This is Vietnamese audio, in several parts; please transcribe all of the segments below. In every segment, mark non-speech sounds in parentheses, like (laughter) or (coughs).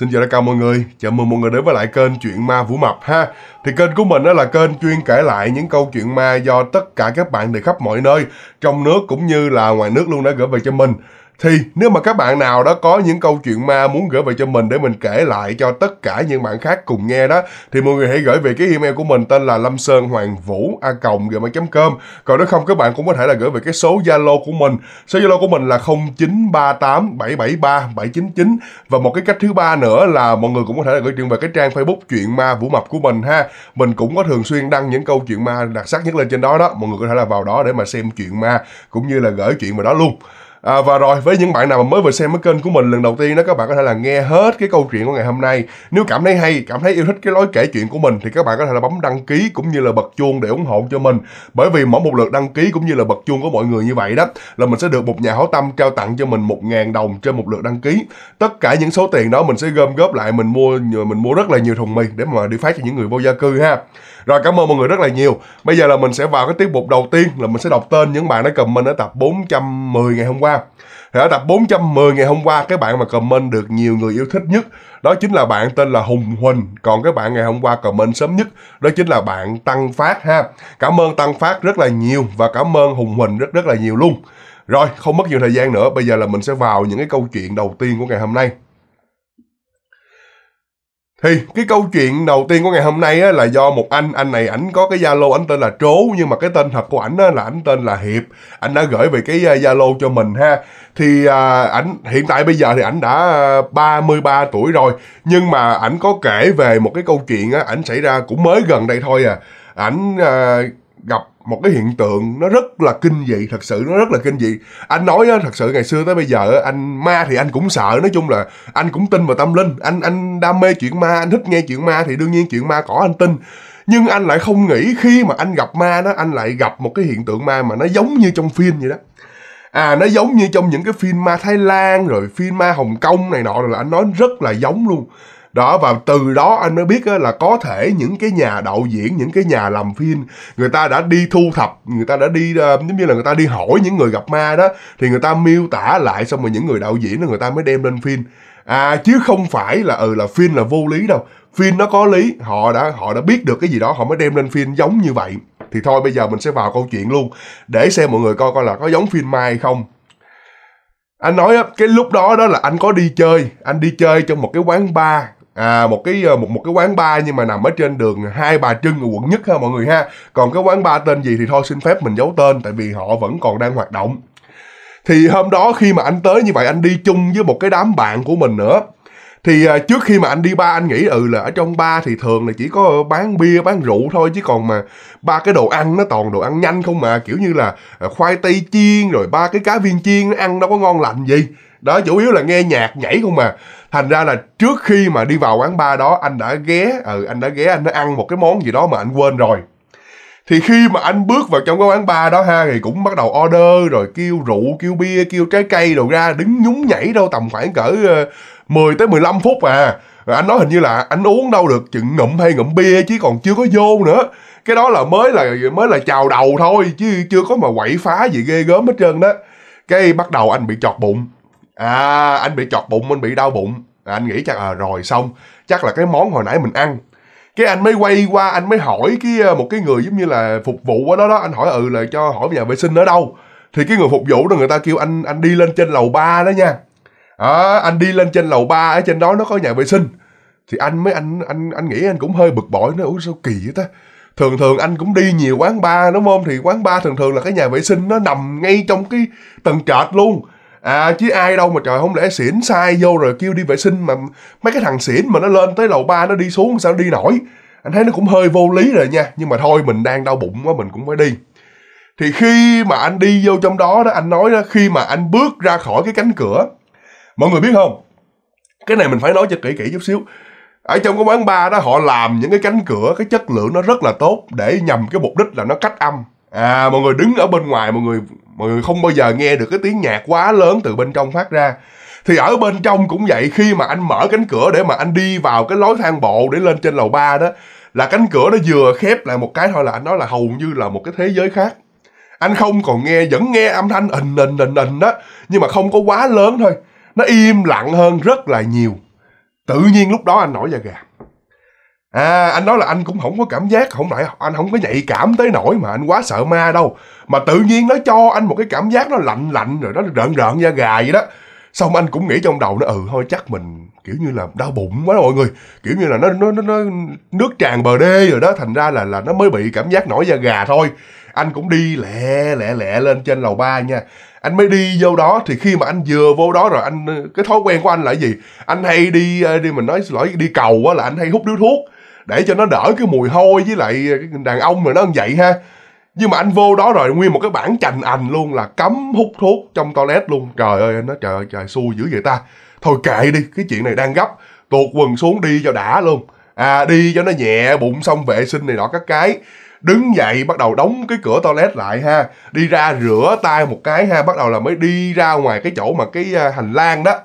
Xin chào tất cả mọi người, chào mừng mọi người đến với lại kênh Chuyện Ma Vũ Mập ha Thì kênh của mình đó là kênh chuyên kể lại những câu chuyện ma do tất cả các bạn từ khắp mọi nơi Trong nước cũng như là ngoài nước luôn đã gửi về cho mình thì nếu mà các bạn nào đó có những câu chuyện ma muốn gửi về cho mình để mình kể lại cho tất cả những bạn khác cùng nghe đó thì mọi người hãy gửi về cái email của mình tên là lâm sơn hoàng vũ a cộng gmail.com còn nếu không các bạn cũng có thể là gửi về cái số zalo của mình số zalo của mình là 0938 773 799 và một cái cách thứ ba nữa là mọi người cũng có thể là gửi chuyện về cái trang facebook chuyện ma vũ mập của mình ha mình cũng có thường xuyên đăng những câu chuyện ma đặc sắc nhất lên trên đó đó mọi người có thể là vào đó để mà xem chuyện ma cũng như là gửi chuyện vào đó luôn À, và rồi với những bạn nào mà mới vừa xem cái kênh của mình lần đầu tiên đó các bạn có thể là nghe hết cái câu chuyện của ngày hôm nay nếu cảm thấy hay cảm thấy yêu thích cái lối kể chuyện của mình thì các bạn có thể là bấm đăng ký cũng như là bật chuông để ủng hộ cho mình bởi vì mỗi một lượt đăng ký cũng như là bật chuông của mọi người như vậy đó là mình sẽ được một nhà hảo tâm trao tặng cho mình một ngàn đồng trên một lượt đăng ký tất cả những số tiền đó mình sẽ gom góp lại mình mua mình mua rất là nhiều thùng mì để mà đi phát cho những người vô gia cư ha rồi cảm ơn mọi người rất là nhiều. Bây giờ là mình sẽ vào cái tiết mục đầu tiên là mình sẽ đọc tên những bạn đã comment ở tập 410 ngày hôm qua. Thì ở tập 410 ngày hôm qua cái bạn mà comment được nhiều người yêu thích nhất đó chính là bạn tên là Hùng Huỳnh. Còn cái bạn ngày hôm qua comment sớm nhất đó chính là bạn Tăng Phát ha. Cảm ơn Tăng Phát rất là nhiều và cảm ơn Hùng Huỳnh rất rất là nhiều luôn. Rồi, không mất nhiều thời gian nữa, bây giờ là mình sẽ vào những cái câu chuyện đầu tiên của ngày hôm nay thì cái câu chuyện đầu tiên của ngày hôm nay á, là do một anh anh này ảnh có cái zalo ảnh tên là trố nhưng mà cái tên thật của ảnh là ảnh tên là hiệp ảnh đã gửi về cái à, zalo cho mình ha thì à, ảnh hiện tại bây giờ thì ảnh đã 33 à, tuổi rồi nhưng mà ảnh có kể về một cái câu chuyện á ảnh xảy ra cũng mới gần đây thôi à ảnh à, gặp một cái hiện tượng nó rất là kinh dị thật sự nó rất là kinh dị anh nói á, thật sự ngày xưa tới bây giờ anh ma thì anh cũng sợ nói chung là anh cũng tin vào tâm linh anh anh đam mê chuyện ma anh thích nghe chuyện ma thì đương nhiên chuyện ma có anh tin nhưng anh lại không nghĩ khi mà anh gặp ma đó anh lại gặp một cái hiện tượng ma mà nó giống như trong phim vậy đó à nó giống như trong những cái phim ma Thái Lan rồi phim ma Hồng Kông này nọ rồi là anh nói rất là giống luôn đó và từ đó anh mới biết là có thể những cái nhà đạo diễn những cái nhà làm phim người ta đã đi thu thập người ta đã đi ờ, giống như là người ta đi hỏi những người gặp ma đó thì người ta miêu tả lại xong rồi những người đạo diễn là người ta mới đem lên phim à chứ không phải là ừ là phim là vô lý đâu phim nó có lý họ đã họ đã biết được cái gì đó họ mới đem lên phim giống như vậy thì thôi bây giờ mình sẽ vào câu chuyện luôn để xem mọi người coi coi là có giống phim mai không anh nói cái lúc đó đó là anh có đi chơi anh đi chơi trong một cái quán bar à, một cái ờ, một một cái quán bar nhưng mà nằm ở trên đường hai bà trưng ở quận nhất ha mọi người ha còn cái quán bar tên gì thì thôi xin phép mình giấu tên tại vì họ vẫn còn đang hoạt động thì hôm đó khi mà anh tới như vậy anh đi chung với một cái đám bạn của mình nữa thì ờ, trước khi mà anh đi ba anh nghĩ ừ là ở trong ba thì thường là chỉ có bán bia bán rượu thôi chứ còn mà ba cái đồ ăn nó toàn đồ ăn nhanh không mà kiểu như là ờ, khoai tây chiên rồi ba cái cá viên chiên nó ăn đâu có ngon lành gì đó chủ yếu là nghe nhạc nhảy không mà thành ra là trước khi mà đi vào quán bar đó anh đã ghé ừ anh đã ghé anh đã ăn một cái món gì đó mà anh quên rồi thì khi mà anh bước vào trong cái quán bar đó ha thì cũng bắt đầu order rồi kêu rượu kêu bia kêu trái cây đồ ra đứng nhún nhảy đâu tầm khoảng cỡ 10 ờ, tới 15 phút à rồi anh nói hình như là anh uống đâu được chừng ngụm hay ngụm bia chứ còn chưa có vô nữa cái đó là mới là mới là chào đầu thôi chứ chưa có mà quậy phá gì ghê gớm hết trơn đó cái bắt đầu anh bị chọt bụng à anh bị chọt bụng anh bị đau bụng à, anh nghĩ chắc là rồi xong chắc là cái món hồi nãy mình ăn cái anh mới quay qua anh mới hỏi cái à, một cái người giống như là phục vụ ở đó đó anh hỏi ừ là cho hỏi nhà vệ sinh ở đâu thì cái người phục vụ đó người ta kêu anh anh đi lên trên lầu ba đó nha à, anh đi lên trên lầu ba ở trên đó nó có nhà vệ sinh thì anh mới anh anh anh nghĩ anh cũng hơi bực bội nó ủa sao kỳ vậy ta thường thường anh cũng đi nhiều quán bar đúng không thì quán bar thường thường là cái nhà vệ sinh nó nằm ngay trong cái tầng trệt luôn à chứ ai đâu mà trời không lẽ xỉn sai vô rồi kêu đi vệ sinh mà mấy cái thằng xỉn mà nó lên tới lầu ba nó đi xuống sao nó đi nổi anh thấy nó cũng hơi vô lý rồi nha nhưng mà thôi mình đang đau bụng quá mình cũng phải đi thì khi mà anh đi vô trong đó đó anh nói đó khi mà anh bước ra khỏi cái cánh cửa mọi người biết không cái này mình phải nói cho kỹ kỹ chút xíu ở trong cái quán bar đó họ làm những cái cánh cửa cái chất lượng nó rất là tốt để nhằm cái mục đích là nó cách âm à mọi người đứng ở bên ngoài mọi người mọi người không bao giờ nghe được cái tiếng nhạc quá lớn từ bên trong phát ra thì ở bên trong cũng vậy khi mà anh mở cánh cửa để mà anh đi vào cái lối thang bộ để lên trên lầu ba đó là cánh cửa nó vừa khép lại một cái thôi là anh nói là hầu như là một cái thế giới khác anh không còn nghe vẫn nghe âm thanh ình ình ình ình đó nhưng mà không có quá lớn thôi nó im lặng hơn rất là nhiều tự nhiên lúc đó anh nổi da gà À anh nói là anh cũng không có cảm giác không lại anh không có nhạy cảm tới nổi mà anh quá sợ ma đâu Mà tự nhiên nó cho anh một cái cảm giác nó lạnh lạnh rồi nó rợn rợn da gà vậy đó Xong anh cũng nghĩ trong đầu nó ừ thôi chắc mình kiểu như là đau bụng quá đó, mọi người Kiểu như là nó, nó, nó, nó nước tràn bờ đê rồi đó thành ra là là nó mới bị cảm giác nổi da gà thôi Anh cũng đi lẹ lẹ lẹ lên trên lầu ba nha anh mới đi vô đó thì khi mà anh vừa vô đó rồi anh cái thói quen của anh là gì anh hay đi ờ, đi mình nói xin lỗi đi cầu á là anh hay hút điếu thuốc để cho nó đỡ cái mùi hôi với lại đàn ông rồi nó vậy ha nhưng mà anh vô đó rồi nguyên một cái bản chành ảnh luôn là cấm hút thuốc trong toilet luôn trời ơi nó trời trời xui dữ vậy ta thôi kệ đi cái chuyện này đang gấp tuột quần xuống đi cho đã luôn à đi cho nó nhẹ bụng xong vệ sinh này đó các cái đứng dậy bắt đầu đóng cái cửa toilet lại ha đi ra rửa tay một cái ha bắt đầu là mới đi ra ngoài cái chỗ mà cái à, hành lang đó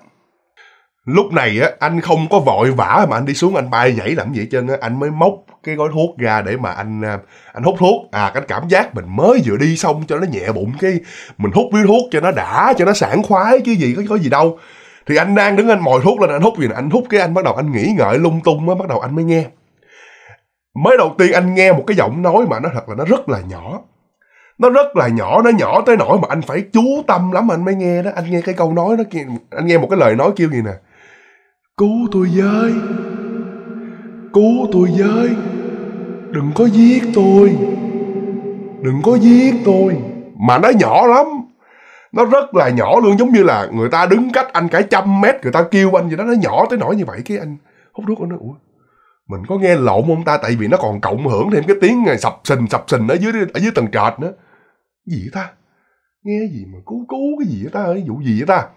lúc này á anh không có vội vã mà anh đi xuống anh bay nhảy làm gì chân á anh mới móc cái gói thuốc ra để mà anh à, anh hút thuốc à cái cảm giác mình mới vừa đi xong cho nó nhẹ bụng cái mình hút điếu thuốc cho nó đã cho nó sảng khoái chứ gì có có gì đâu thì anh đang đứng anh mồi thuốc lên anh hút gì nè anh hút cái anh bắt đầu anh nghĩ ngợi lung tung á bắt đầu anh mới nghe mới đầu tiên anh nghe một cái giọng nói mà nó thật là nó rất là nhỏ nó rất là nhỏ nó nhỏ tới nỗi mà anh phải chú tâm lắm anh mới nghe đó anh nghe cái câu nói nó kia anh nghe một cái lời nói kêu gì nè Cứu tôi với Cứu tôi với Đừng có giết tôi Đừng có giết tôi Mà nó nhỏ lắm Nó rất là nhỏ luôn Giống như là người ta đứng cách anh cả trăm mét Người ta kêu anh gì đó Nó nhỏ tới nỗi như vậy Cái anh hút thuốc anh nói Ủa mình có nghe lộn không ta tại vì nó còn cộng hưởng thêm cái tiếng này, sập sình sập sình ở dưới ở dưới tầng trệt nữa gì vậy ta nghe gì mà cứu cứu cái gì vậy ta vụ gì vậy ta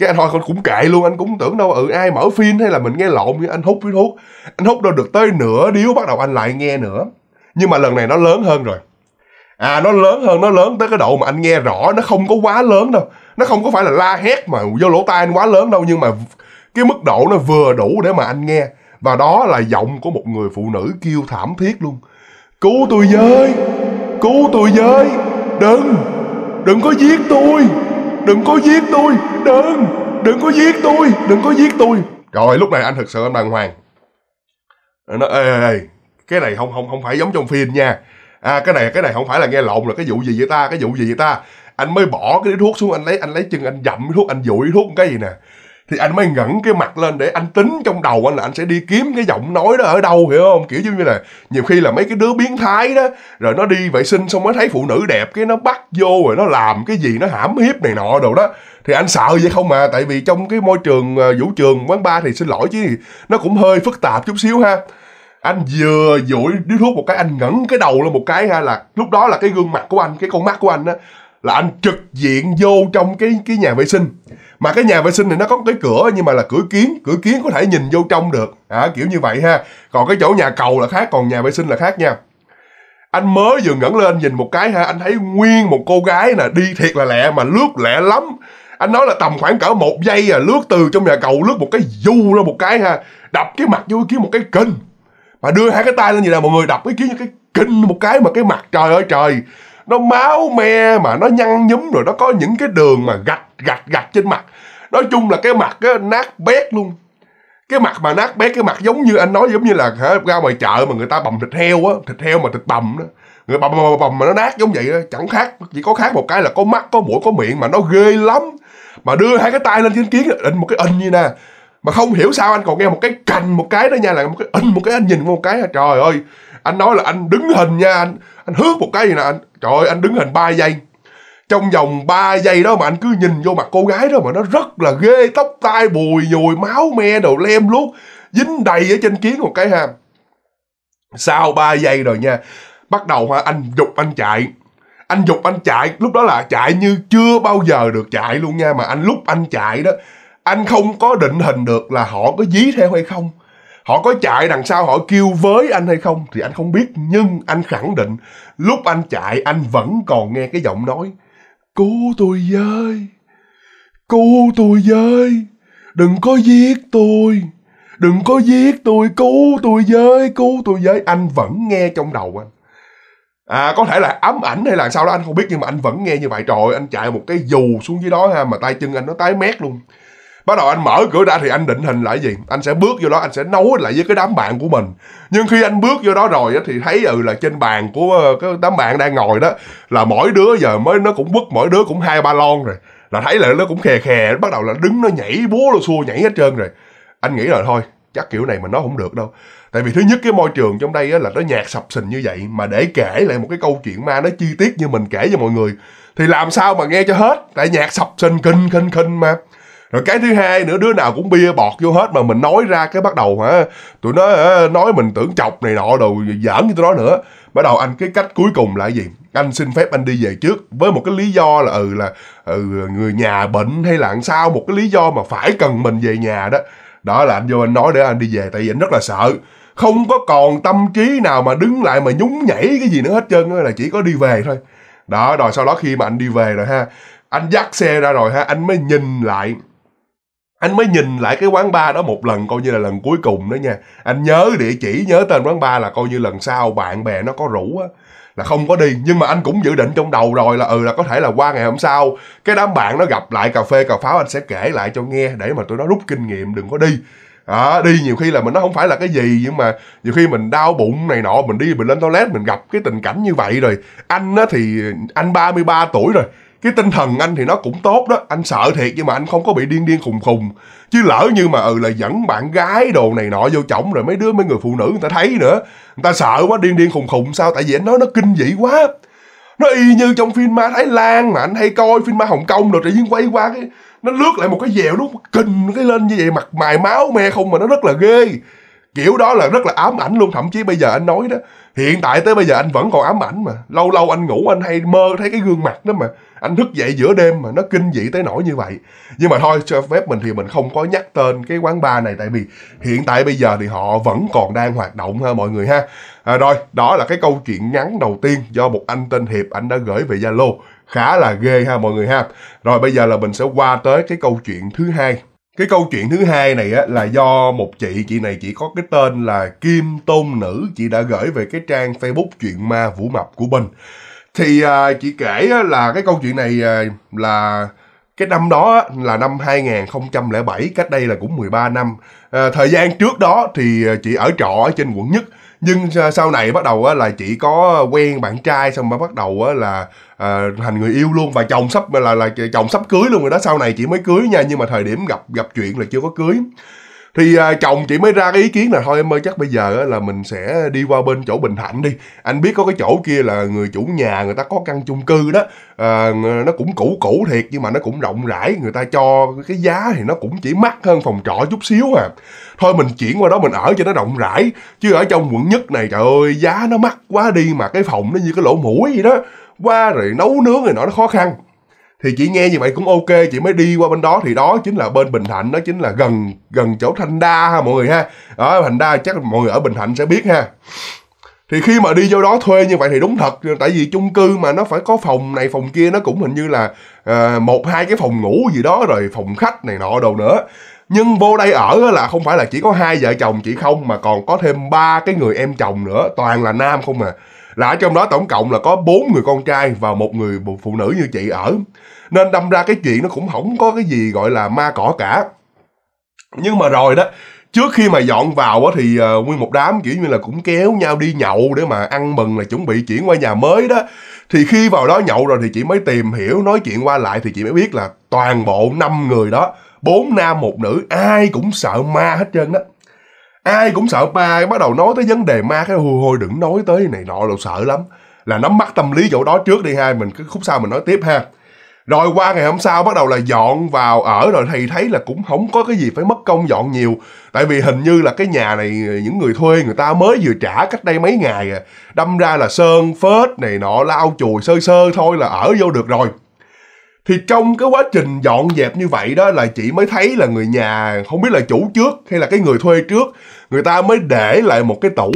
cái anh hỏi con cũng kệ luôn anh cũng tưởng đâu ừ ai mở phim hay là mình nghe lộn với anh hút với thuốc anh hút đâu được tới nửa điếu bắt đầu anh lại nghe nữa nhưng mà lần này nó lớn hơn rồi à nó lớn hơn nó lớn tới cái độ mà anh nghe rõ nó không có quá lớn đâu nó không có phải là la hét mà vô lỗ tai anh quá lớn đâu nhưng mà cái mức độ nó vừa đủ để mà anh nghe và đó là giọng của một người phụ nữ kêu thảm thiết luôn cứu tôi với cứu tôi với đừng đừng có giết tôi đừng có giết tôi đừng đừng có giết tôi đừng có giết tôi rồi lúc này anh thật sự anh đàng hoàng anh nói ê, ê, ê cái này không không không phải giống trong phim nha à cái này cái này không phải là nghe lộn là cái vụ gì vậy ta cái vụ gì vậy ta anh mới bỏ cái thuốc xuống anh lấy anh lấy chân anh dậm thuốc anh dụi thuốc cái gì nè thì anh mới ngẩng cái mặt lên để anh tính trong đầu anh là anh sẽ đi kiếm cái giọng nói đó ở đâu hiểu không kiểu giống như là nhiều khi là mấy cái đứa biến thái đó rồi nó đi vệ sinh xong mới thấy phụ nữ đẹp cái nó bắt vô rồi nó làm cái gì nó hãm hiếp này nọ đồ đó thì anh sợ vậy không mà tại vì trong cái môi trường ờ, vũ trường quán bar thì xin lỗi chứ nó cũng hơi phức tạp chút xíu ha anh vừa dụi điếu thuốc một cái anh ngẩng cái đầu lên một cái ha là lúc đó là cái gương mặt của anh cái con mắt của anh á là anh trực diện vô trong cái cái nhà vệ sinh mà cái nhà vệ sinh này nó có cái cửa nhưng mà là cửa kiến cửa kiến có thể nhìn vô trong được à, kiểu như vậy ha còn cái chỗ nhà cầu là khác còn nhà vệ sinh là khác nha anh mới vừa ngẩng lên nhìn một cái ha anh thấy nguyên một cô gái nè đi thiệt là lẹ mà lướt lẹ lắm anh nói là tầm khoảng cỡ một giây à lướt từ trong nhà cầu lướt một cái du ra một cái ha đập cái mặt vô kiếm một cái kinh mà đưa hai cái tay lên vậy là mọi người đập cái kiếm cái kinh một cái mà cái mặt trời ơi trời nó máu me mà nó nhăn nhúm rồi nó có những cái đường mà gạch gạch gạch trên mặt nói chung là cái mặt á, nát bét luôn cái mặt mà nát bét cái mặt giống như anh nói giống như là hả, ra ngoài chợ mà người ta bầm thịt heo á thịt heo mà thịt bầm đó người bầm bầm bầm mà nó nát giống vậy đó. chẳng khác chỉ có khác một cái là có mắt có mũi có miệng mà nó ghê lắm mà đưa hai cái tay lên trên kiến định một cái in như nè mà không hiểu sao anh còn nghe một cái cành một cái đó nha là một cái in một cái anh nhìn một cái trời ơi anh nói là anh đứng hình nha anh anh hước một cái gì nè anh trời ơi anh đứng hình ba giây trong vòng 3 giây đó mà anh cứ nhìn vô mặt cô gái đó mà nó rất là ghê tóc tai bùi nhùi máu me đồ lem luôn dính đầy ở trên kiến một cái ha sau 3 giây rồi nha bắt đầu ha anh dục anh chạy anh dục anh chạy lúc đó là chạy như chưa bao giờ được chạy luôn nha mà anh lúc anh chạy đó anh không có định hình được là họ có dí theo hay không họ có chạy đằng sau họ kêu với anh hay không thì anh không biết nhưng anh khẳng định lúc anh chạy anh vẫn còn nghe cái giọng nói Cứu tôi với! Cứu tôi với! Đừng có giết tôi! Đừng có giết tôi! Cứu tôi với! Cứu tôi với! Anh vẫn nghe trong đầu anh. À có thể là ấm ảnh hay là sao đó anh không biết nhưng mà anh vẫn nghe như vậy. Trời ơi, anh chạy một cái dù xuống dưới đó ha mà tay chân anh nó tái mét luôn bắt đầu anh mở cửa ra thì anh định hình lại gì anh sẽ bước vô đó anh sẽ nấu lại với cái đám bạn của mình nhưng khi anh bước vô đó rồi thì thấy ừ là trên bàn của ờ, cái đám bạn đang ngồi đó là mỗi đứa giờ mới nó cũng quất mỗi đứa cũng hai ba lon rồi là thấy là nó cũng khè khè bắt đầu là đứng nó nhảy búa lô xua nhảy hết trơn rồi anh nghĩ là thôi chắc kiểu này mà nó không được đâu tại vì thứ nhất cái môi trường trong đây á, là nó nhạc sập sình như vậy mà để kể lại một cái câu chuyện ma nó chi tiết như mình kể cho mọi người thì làm sao mà nghe cho hết tại nhạc sập sình kinh kinh kinh mà rồi cái thứ hai nữa đứa nào cũng bia bọt vô hết mà mình nói ra cái bắt đầu hả tụi nó ờ, nói mình tưởng chọc này nọ đồ giỡn như tụi nó nữa bắt đầu anh cái cách cuối cùng là gì anh xin phép anh đi về trước với một cái lý do là ừ là ừ người nhà bệnh hay là sao một cái lý do mà phải cần mình về nhà đó đó là anh vô anh nói để anh đi về tại vì anh rất là sợ không có còn tâm trí nào mà đứng lại mà nhúng nhảy cái gì nữa hết trơn là chỉ có đi về thôi đó rồi sau đó khi mà anh đi về rồi ha anh dắt xe ra rồi ha anh mới nhìn lại anh mới nhìn lại cái quán bar đó một lần coi như là lần cuối cùng đó nha anh nhớ địa chỉ nhớ tên quán bar là coi như lần sau bạn bè nó có rủ á là không có đi nhưng mà anh cũng dự định trong đầu rồi là ừ là có thể là qua ngày hôm sau cái đám bạn nó gặp lại cà phê cà pháo anh sẽ kể lại cho nghe để mà tụi nó rút kinh nghiệm đừng có đi à, đi nhiều khi là mình nó không phải là cái gì nhưng mà nhiều khi mình đau bụng này nọ mình đi mình lên toilet mình gặp cái tình cảnh như vậy rồi anh á thì anh 33 tuổi rồi cái tinh thần anh thì nó cũng tốt đó anh sợ thiệt nhưng mà anh không có bị điên điên khùng khùng chứ lỡ như mà ừ là dẫn bạn gái đồ này nọ vô chổng rồi mấy đứa mấy người phụ nữ người ta thấy nữa người ta sợ quá điên điên khùng khùng sao tại vì anh nói nó kinh dị quá nó y như trong phim ma thái lan mà anh hay coi phim ma hồng kông rồi tự nhiên quay qua cái nó lướt lại một cái dèo nó kinh cái lên như vậy mặt mày máu me không mà nó rất là ghê kiểu đó là rất là ám ảnh luôn thậm chí bây giờ anh nói đó hiện tại tới bây giờ anh vẫn còn ám ảnh mà lâu lâu anh ngủ anh hay mơ thấy cái gương mặt đó mà anh thức dậy giữa đêm mà nó kinh dị tới nỗi như vậy nhưng mà thôi cho phép mình thì mình không có nhắc tên cái quán bar này tại vì hiện tại bây giờ thì họ vẫn còn đang hoạt động ha mọi người ha à, rồi đó là cái câu chuyện ngắn đầu tiên do một anh tên hiệp anh đã gửi về zalo khá là ghê ha mọi người ha rồi bây giờ là mình sẽ qua tới cái câu chuyện thứ hai cái câu chuyện thứ hai này á, là do một chị chị này chỉ có cái tên là kim tôn nữ chị đã gửi về cái trang facebook chuyện ma vũ mập của bình thì à, chị kể là cái câu chuyện này à, là cái năm đó là năm 2007 cách đây là cũng 13 năm à, thời gian trước đó thì à, chị ở trọ ở trên quận nhất nhưng sau này bắt đầu là chị có quen bạn trai xong mà bắt đầu là à, thành người yêu luôn và chồng sắp là là chồng sắp cưới luôn rồi đó sau này chị mới cưới nha nhưng mà thời điểm gặp gặp chuyện là chưa có cưới thì à, chồng chị mới ra cái ý kiến là thôi em ơi chắc bây giờ là mình sẽ đi qua bên chỗ bình thạnh đi anh biết có cái chỗ kia là người chủ nhà người ta có căn chung cư đó à, nó cũng cũ cũ thiệt nhưng mà nó cũng rộng rãi người ta cho cái giá thì nó cũng chỉ mắc hơn phòng trọ chút xíu à thôi mình chuyển qua đó mình ở cho nó rộng rãi chứ ở trong quận nhất này trời ơi giá nó mắc quá đi mà cái phòng nó như cái lỗ mũi vậy đó qua rồi nấu nướng rồi nọ nó khó khăn thì chị nghe như vậy cũng ok chị mới đi qua bên đó thì đó chính là bên bình thạnh đó chính là gần gần chỗ thanh đa ha mọi người ha ở Thanh đa chắc mọi người ở bình thạnh sẽ biết ha thì khi mà đi vô đó thuê như vậy thì đúng thật tại vì chung cư mà nó phải có phòng này phòng kia nó cũng hình như là à, một hai cái phòng ngủ gì đó rồi phòng khách này nọ đồ nữa nhưng vô đây ở là không phải là chỉ có hai vợ chồng chị không mà còn có thêm ba cái người em chồng nữa toàn là nam không à là ở trong đó tổng cộng là có bốn người con trai và một người phụ nữ như chị ở nên đâm ra cái chuyện nó cũng không có cái gì gọi là ma cỏ cả nhưng mà rồi đó trước khi mà dọn vào thì ờ, nguyên một đám kiểu như là cũng kéo nhau đi nhậu để mà ăn mừng là chuẩn bị chuyển qua nhà mới đó thì khi vào đó nhậu rồi thì chị mới tìm hiểu nói chuyện qua lại thì chị mới biết là toàn bộ năm người đó bốn nam một nữ ai cũng sợ ma hết trơn đó ai cũng sợ ma bắt đầu nói tới vấn đề ma cái hôi hôi đừng nói tới này nọ đâu sợ lắm là nắm bắt tâm lý chỗ đó trước đi hai mình cái khúc sau mình nói tiếp ha rồi qua ngày hôm sau bắt đầu là dọn vào ở rồi thì thấy là cũng không có cái gì phải mất công dọn nhiều tại vì hình như là cái nhà này những người thuê người ta mới vừa trả cách đây mấy ngày à đâm ra là sơn phết này nọ lau chùi sơ sơ thôi là ở vô được rồi thì trong cái quá trình dọn dẹp như vậy đó là chị mới thấy là người nhà không biết là chủ trước hay là cái người thuê trước người ta mới để lại một cái tủ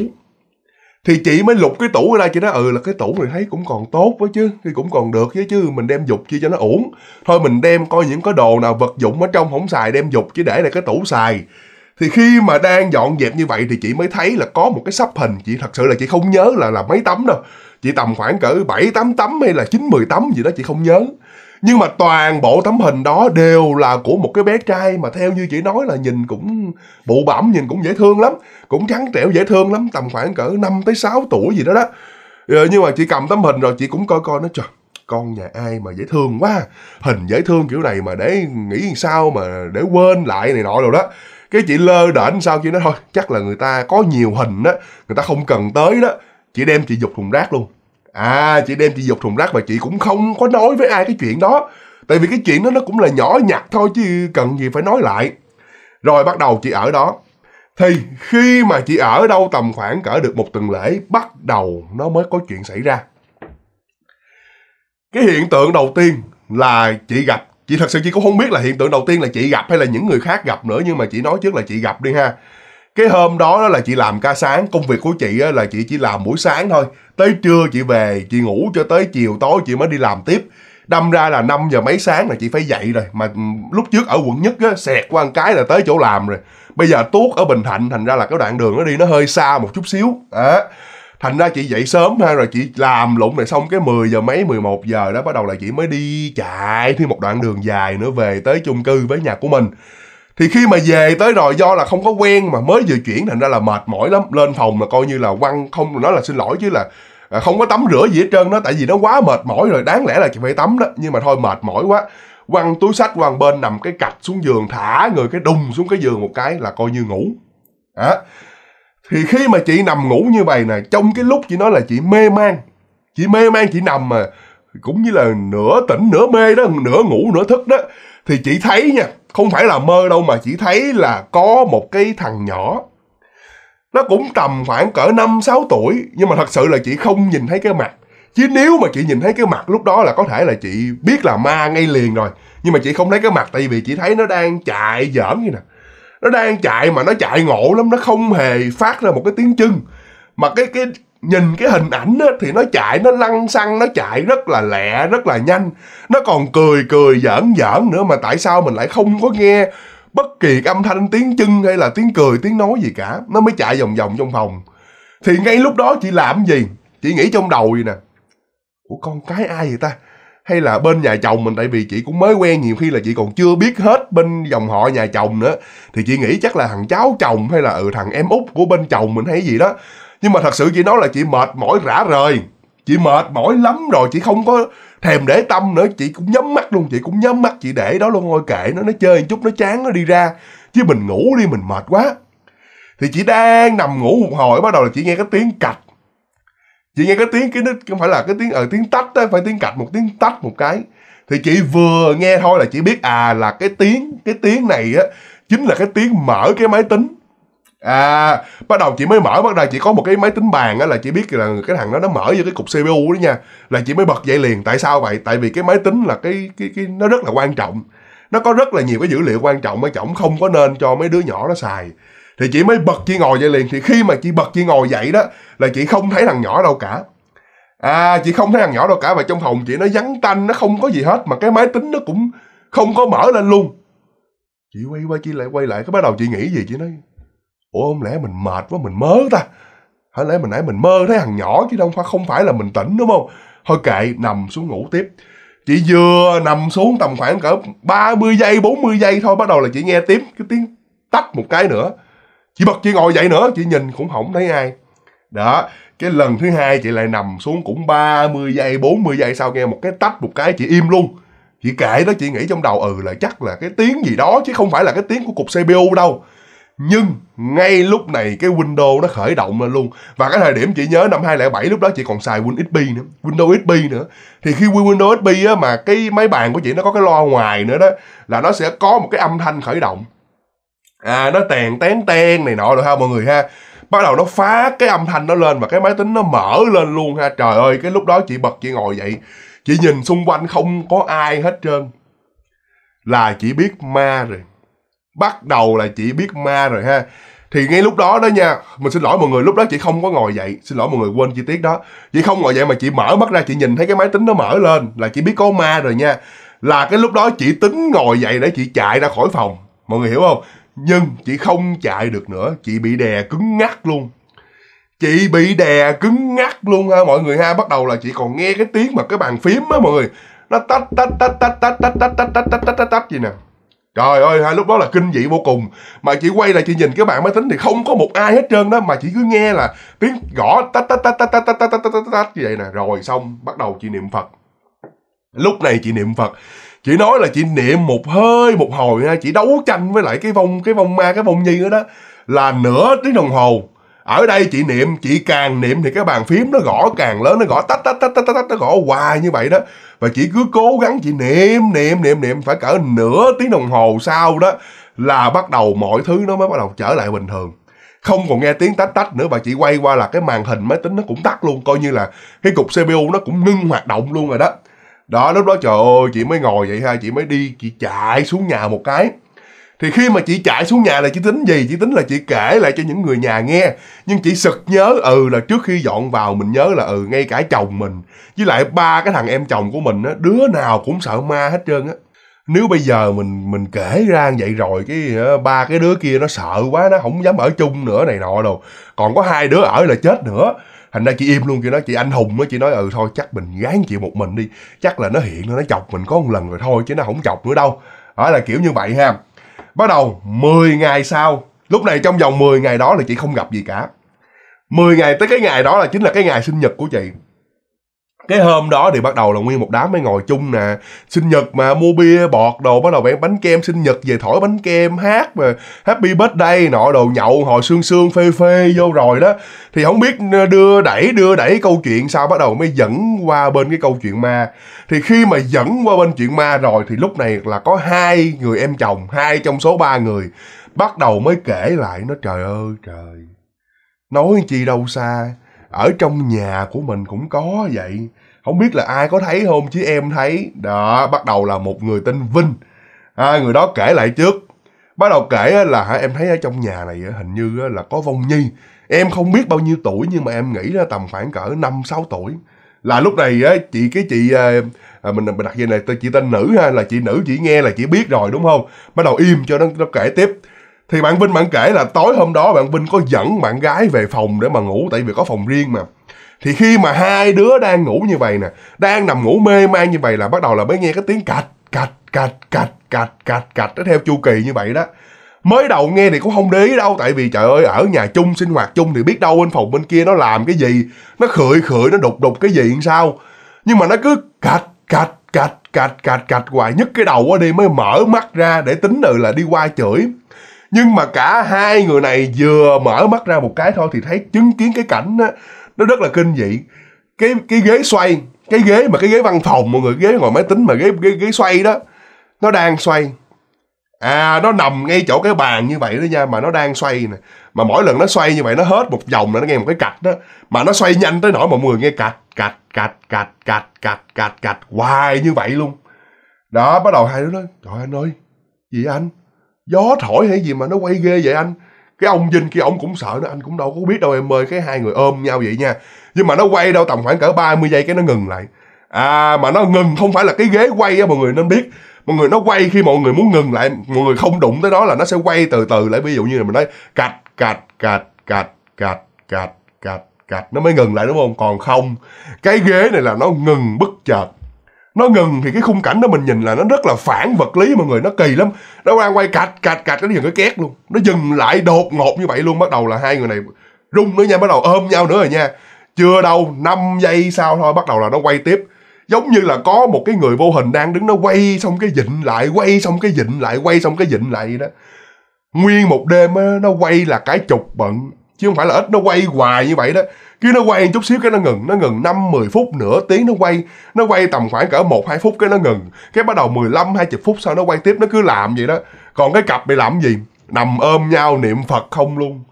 thì chị mới lục cái tủ ra chị nói ừ là cái tủ này thấy cũng còn tốt với chứ thì cũng còn được chứ chứ mình đem dục chi cho nó ổn thôi mình đem coi những cái đồ nào vật dụng ở trong không xài đem dục chứ để lại cái tủ xài thì khi mà đang dọn dẹp như vậy thì chị mới thấy là có một cái sắp hình chị thật sự là chị không nhớ là là mấy tấm đâu chị tầm khoảng cỡ bảy tám tấm hay là chín mười tấm gì đó chị không nhớ nhưng mà toàn bộ tấm hình đó đều là của một cái bé trai mà theo như chị nói là nhìn cũng bụ bẩm nhìn cũng dễ thương lắm cũng trắng trẻo dễ thương lắm tầm khoảng cỡ 5 tới 6 tuổi gì đó đó ừ, nhưng mà chị cầm tấm hình rồi chị cũng coi coi nó trời con nhà ai mà dễ thương quá hình dễ thương kiểu này mà để nghĩ sao mà để quên lại này nọ rồi đó cái chị lơ đễnh sao chị nói thôi chắc là người ta có nhiều hình đó người ta không cần tới đó chị đem chị dục thùng rác luôn à chị đem chị dục thùng rác và chị cũng không có nói với ai cái chuyện đó tại vì cái chuyện đó nó cũng là nhỏ nhặt thôi chứ cần gì phải nói lại rồi bắt đầu chị ở đó thì khi mà chị ở đâu tầm khoảng cỡ được một tuần lễ bắt đầu nó mới có chuyện xảy ra cái hiện tượng đầu tiên là chị gặp chị thật sự chị cũng không biết là hiện tượng đầu tiên là chị gặp hay là những người khác gặp nữa nhưng mà chị nói trước là chị gặp đi ha cái hôm đó, đó là chị làm ca sáng công việc của chị là chị chỉ làm buổi sáng thôi tới trưa chị về chị ngủ cho tới chiều tối chị mới đi làm tiếp đâm ra là 5 giờ mấy sáng là chị phải dậy rồi mà ừ, lúc trước ở quận nhất á xẹt qua một cái là tới chỗ làm rồi bây giờ tuốt ở bình thạnh thành ra là cái đoạn đường nó đi nó hơi xa một chút xíu à, thành ra chị dậy sớm ha rồi chị làm lụng này xong cái 10 giờ mấy 11 giờ đó bắt đầu là chị mới đi chạy thêm một đoạn đường dài nữa về tới chung cư với nhà của mình thì khi mà về tới rồi do là không có quen mà mới vừa chuyển thành ra là mệt mỏi lắm lên phòng là coi như là quăng không nó là xin lỗi chứ là à, không có tắm rửa gì hết trơn đó tại vì nó quá mệt mỏi rồi đáng lẽ là chị phải tắm đó nhưng mà thôi mệt mỏi quá quăng túi sách quăng bên nằm cái cặp xuống giường thả người cái đùng xuống cái giường một cái là coi như ngủ đó thì khi mà chị nằm ngủ như vậy nè trong cái lúc chị nói là chị mê man chị mê man chị nằm mà cũng như là nửa tỉnh nửa mê đó nửa ngủ nửa thức đó thì chị thấy nha không phải là mơ đâu mà chỉ thấy là có một cái thằng nhỏ nó cũng tầm khoảng cỡ 5 6 tuổi nhưng mà thật sự là chị không nhìn thấy cái mặt. Chứ nếu mà chị nhìn thấy cái mặt lúc đó là có thể là chị biết là ma ngay liền rồi. Nhưng mà chị không thấy cái mặt tại vì chị thấy nó đang chạy giỡn như nè. Nó đang chạy mà nó chạy ngộ lắm, nó không hề phát ra một cái tiếng chân. Mà cái cái nhìn cái hình ảnh á, thì nó chạy nó lăn xăng nó chạy rất là lẹ rất là nhanh nó còn cười cười giỡn giỡn nữa mà tại sao mình lại không có nghe bất kỳ âm thanh tiếng chân hay là tiếng cười tiếng nói gì cả nó mới chạy vòng vòng trong phòng thì ngay lúc đó chị làm gì chị nghĩ trong đầu vậy nè ủa con cái ai vậy ta hay là bên nhà chồng mình tại vì chị cũng mới quen nhiều khi là chị còn chưa biết hết bên dòng họ nhà chồng nữa thì chị nghĩ chắc là thằng cháu chồng hay là ừ thằng em út của bên chồng mình hay gì đó nhưng mà thật sự chị nói là chị mệt mỏi rã rời chị mệt mỏi lắm rồi chị không có thèm để tâm nữa chị cũng nhắm mắt luôn chị cũng nhắm mắt chị để đó luôn thôi kệ nó nó chơi một chút nó chán nó đi ra chứ mình ngủ đi mình mệt quá thì chị đang nằm ngủ một hồi bắt đầu là chị nghe cái tiếng cạch chị nghe cái tiếng cái nó không phải là cái tiếng ở ờ, tiếng tách đó phải tiếng cạch một tiếng tách một cái thì chị vừa nghe thôi là chị biết à là cái tiếng cái tiếng này á chính là cái tiếng mở cái máy tính à bắt đầu chị mới mở bắt đầu chị có một cái máy tính bàn á là chị biết là cái thằng đó nó mở vô cái cục cpu đó nha là chị mới bật dậy liền tại sao vậy tại vì cái máy tính là cái cái cái nó rất là quan trọng nó có rất là nhiều cái dữ liệu quan trọng mà chổng không có nên cho mấy đứa nhỏ nó xài thì chị mới bật chị ngồi dậy liền thì khi mà chị bật chị ngồi dậy đó là chị không thấy thằng nhỏ đâu cả à chị không thấy thằng nhỏ đâu cả và trong phòng chị nó vắng tanh nó không có gì hết mà cái máy tính nó cũng không có mở lên luôn chị quay qua chị lại quay lại cái bắt đầu chị nghĩ gì chị nói ủa không lẽ mình mệt quá mình mớ ta hay lẽ mình nãy mình mơ thấy thằng nhỏ chứ đâu phải không phải là mình tỉnh đúng không thôi kệ nằm xuống ngủ tiếp chị vừa nằm xuống tầm khoảng cỡ 30 giây 40 giây thôi bắt đầu là chị nghe tiếng cái tiếng tách một cái nữa chị bật chị ngồi dậy nữa chị nhìn cũng không thấy ai đó cái lần thứ hai chị lại nằm xuống cũng 30 giây 40 giây sau nghe một cái tách một cái chị im luôn chị kệ đó chị nghĩ trong đầu ừ là chắc là cái tiếng gì đó chứ không phải là cái tiếng của cục cpu đâu nhưng ngay lúc này cái Windows nó khởi động lên luôn và cái thời điểm chị nhớ năm 2007 lúc đó chị còn xài Win XP nữa Windows XP nữa thì khi Windows XP á, mà cái máy bàn của chị nó có cái loa ngoài nữa đó là nó sẽ có một cái âm thanh khởi động à nó tèn tén ten này nọ rồi ha mọi người ha bắt đầu nó phá cái âm thanh nó lên và cái máy tính nó mở lên luôn ha trời ơi cái lúc đó chị bật chị ngồi vậy chị nhìn xung quanh không có ai hết trơn là chị biết ma rồi bắt đầu là chị biết ma rồi ha thì ngay lúc đó đó nha mình xin lỗi mọi người lúc đó chị không có ngồi dậy xin lỗi mọi người quên chi tiết đó chị không ngồi dậy mà chị mở mắt ra chị nhìn thấy cái máy tính nó mở lên là chị biết có ma rồi nha là cái lúc đó chị tính ngồi dậy để chị chạy ra khỏi phòng mọi người hiểu không nhưng chị không chạy được nữa chị bị đè cứng ngắc luôn chị bị đè cứng ngắc luôn ha mọi người ha bắt đầu là chị còn nghe cái tiếng mà cái bàn phím á mọi người nó tách tách tách tách tách tách tách tách tách tách tách tách gì nè Trời ơi, hai lúc đó là kinh dị vô cùng. Mà chị quay lại chị nhìn cái bạn máy tính thì không có một ai hết trơn đó mà chị cứ nghe là tiếng gõ tách tách tách tách tách tách tách tách tách như vậy nè, rồi xong bắt đầu chị niệm Phật. Lúc này chị niệm Phật, chị nói là chị niệm một hơi một hồi ha, chị đấu tranh với lại cái vong cái vong ma cái vong nhi đó đó là nửa tiếng đồng hồ ở đây chị niệm chị càng niệm thì cái bàn phím nó gõ càng lớn nó gõ tách tách tách tách tách nó gõ hoài như vậy đó và chị cứ cố gắng chị niệm niệm niệm niệm phải cỡ nửa tiếng đồng hồ sau đó là bắt đầu mọi thứ nó mới bắt đầu trở lại bình thường không còn nghe tiếng tách tách nữa và chị quay qua là cái màn hình máy tính nó cũng tắt luôn coi như là cái cục cpu nó cũng ngưng hoạt động luôn rồi đó đó lúc đó trời ơi chị mới ngồi vậy ha chị mới đi chị chạy xuống nhà một cái thì khi mà chị chạy xuống nhà là chị tính gì chị tính là chị kể lại cho những người nhà nghe nhưng chị sực nhớ ừ là trước khi dọn vào mình nhớ là ừ ngay cả chồng mình với lại ba cái thằng em chồng của mình á đứa nào cũng sợ ma hết trơn á nếu bây giờ mình mình kể ra vậy rồi cái ờ, ba cái đứa kia nó sợ quá nó không dám ở chung nữa này nọ đâu còn có hai đứa ở là chết nữa thành ra chị im luôn chị nói chị anh hùng á chị nói ừ thôi chắc mình gán chị một mình đi chắc là nó hiện nó chọc mình có một lần rồi thôi chứ nó không chọc nữa đâu đó là kiểu như vậy ha Bắt đầu 10 ngày sau, lúc này trong vòng 10 ngày đó là chị không gặp gì cả. 10 ngày tới cái ngày đó là chính là cái ngày sinh nhật của chị cái hôm đó thì bắt đầu là nguyên một đám mới ngồi chung nè sinh nhật mà mua bia bọt đồ bắt đầu bán bánh kem sinh nhật về thổi bánh kem hát mà happy birthday nọ đồ nhậu hồi sương sương phê phê vô rồi đó thì không biết ờ, đưa đẩy đưa đẩy câu chuyện sao bắt đầu mới dẫn qua bên cái câu chuyện ma thì khi mà dẫn qua bên chuyện ma rồi thì lúc này là có hai người em chồng hai trong số ba người bắt đầu mới kể lại nó trời ơi trời nói chi đâu xa ở trong nhà của mình cũng có vậy không biết là ai có thấy không chứ em thấy đó bắt đầu là một người tên vinh à, người đó kể lại trước bắt đầu kể là em thấy ở trong nhà này hình như là có vong nhi em không biết bao nhiêu tuổi nhưng mà em nghĩ là tầm khoảng cỡ năm sáu tuổi là lúc này chị cái chị à, à, mình mình đặt dây này tôi chị tên nữ ha là chị nữ chị nghe là chị biết rồi đúng không bắt đầu im cho nó nó kể tiếp thì bạn Vinh bạn kể là tối hôm đó bạn Vinh có dẫn bạn gái về phòng để mà ngủ tại vì có phòng riêng mà thì khi mà hai đứa đang ngủ như vậy nè đang nằm ngủ mê man như vậy là bắt đầu là mới nghe cái tiếng cạch cạch cạch cạch cạch cạch cạch nó theo chu kỳ như vậy đó mới đầu nghe thì cũng không để ý đâu tại vì trời ơi ở nhà chung sinh hoạt chung thì biết đâu bên phòng bên kia nó làm cái gì nó khựi khựi nó đục đục cái gì làm sao nhưng mà nó cứ cạch cạch cạch cạch cạch cạch hoài nhất cái đầu quá đi mới mở mắt ra để tính ừ là đi qua chửi nhưng mà cả hai người này vừa mở mắt ra một cái thôi thì thấy chứng kiến cái cảnh đó, nó rất là kinh dị cái cái ghế xoay cái ghế mà cái ghế văn phòng mọi người ghế ngồi máy tính mà ghế ghế, ghế xoay đó nó đang xoay à nó nằm ngay chỗ cái bàn như vậy đó nha mà nó đang xoay nè mà mỗi lần nó xoay như vậy nó hết một vòng là nó nghe một cái cạch đó mà nó xoay nhanh tới nỗi mọi người nghe cạch cạch cạch cạch cạch cạch cạch cạch hoài như vậy luôn đó bắt đầu hai đứa nói trời anh ơi gì anh gió thổi hay gì mà nó quay ghê vậy anh cái ông vinh kia ông cũng sợ nữa anh cũng đâu có biết đâu em ơi cái hai người ôm nhau vậy nha nhưng mà nó quay đâu tầm khoảng cỡ 30 giây cái nó ngừng lại à mà nó ngừng không phải là cái ghế quay á mọi người nên biết mọi người nó quay khi mọi người muốn ngừng lại mọi người không đụng tới đó là nó sẽ quay từ từ lại ví dụ như là mình nói cạch cạch cạch cạch cạch cạch cạch cạch nó mới ngừng lại đúng không còn không cái ghế này là nó ngừng bất chợt nó ngừng thì cái khung cảnh đó mình nhìn là nó rất là phản vật lý mọi người nó kỳ lắm nó quay quay cạch cạch cạch nó dừng cái két luôn nó dừng lại đột ngột như vậy luôn bắt đầu là hai người này rung nữa nha bắt đầu ôm nhau nữa rồi nha chưa đâu 5 giây sau thôi bắt đầu là nó quay tiếp giống như là có một cái người vô hình đang đứng nó quay xong cái dịnh lại quay xong cái dịnh lại quay xong cái dịnh lại đó nguyên một đêm á nó quay là cái chục bận chứ không phải là ít nó quay hoài như vậy đó khi nó quay chút xíu cái nó ngừng nó ngừng năm mười phút nửa tiếng nó quay nó quay tầm khoảng cỡ một hai phút cái nó ngừng cái bắt đầu 15 20 phút sau nó quay tiếp nó cứ làm vậy đó còn cái cặp bị làm gì nằm ôm nhau niệm phật không luôn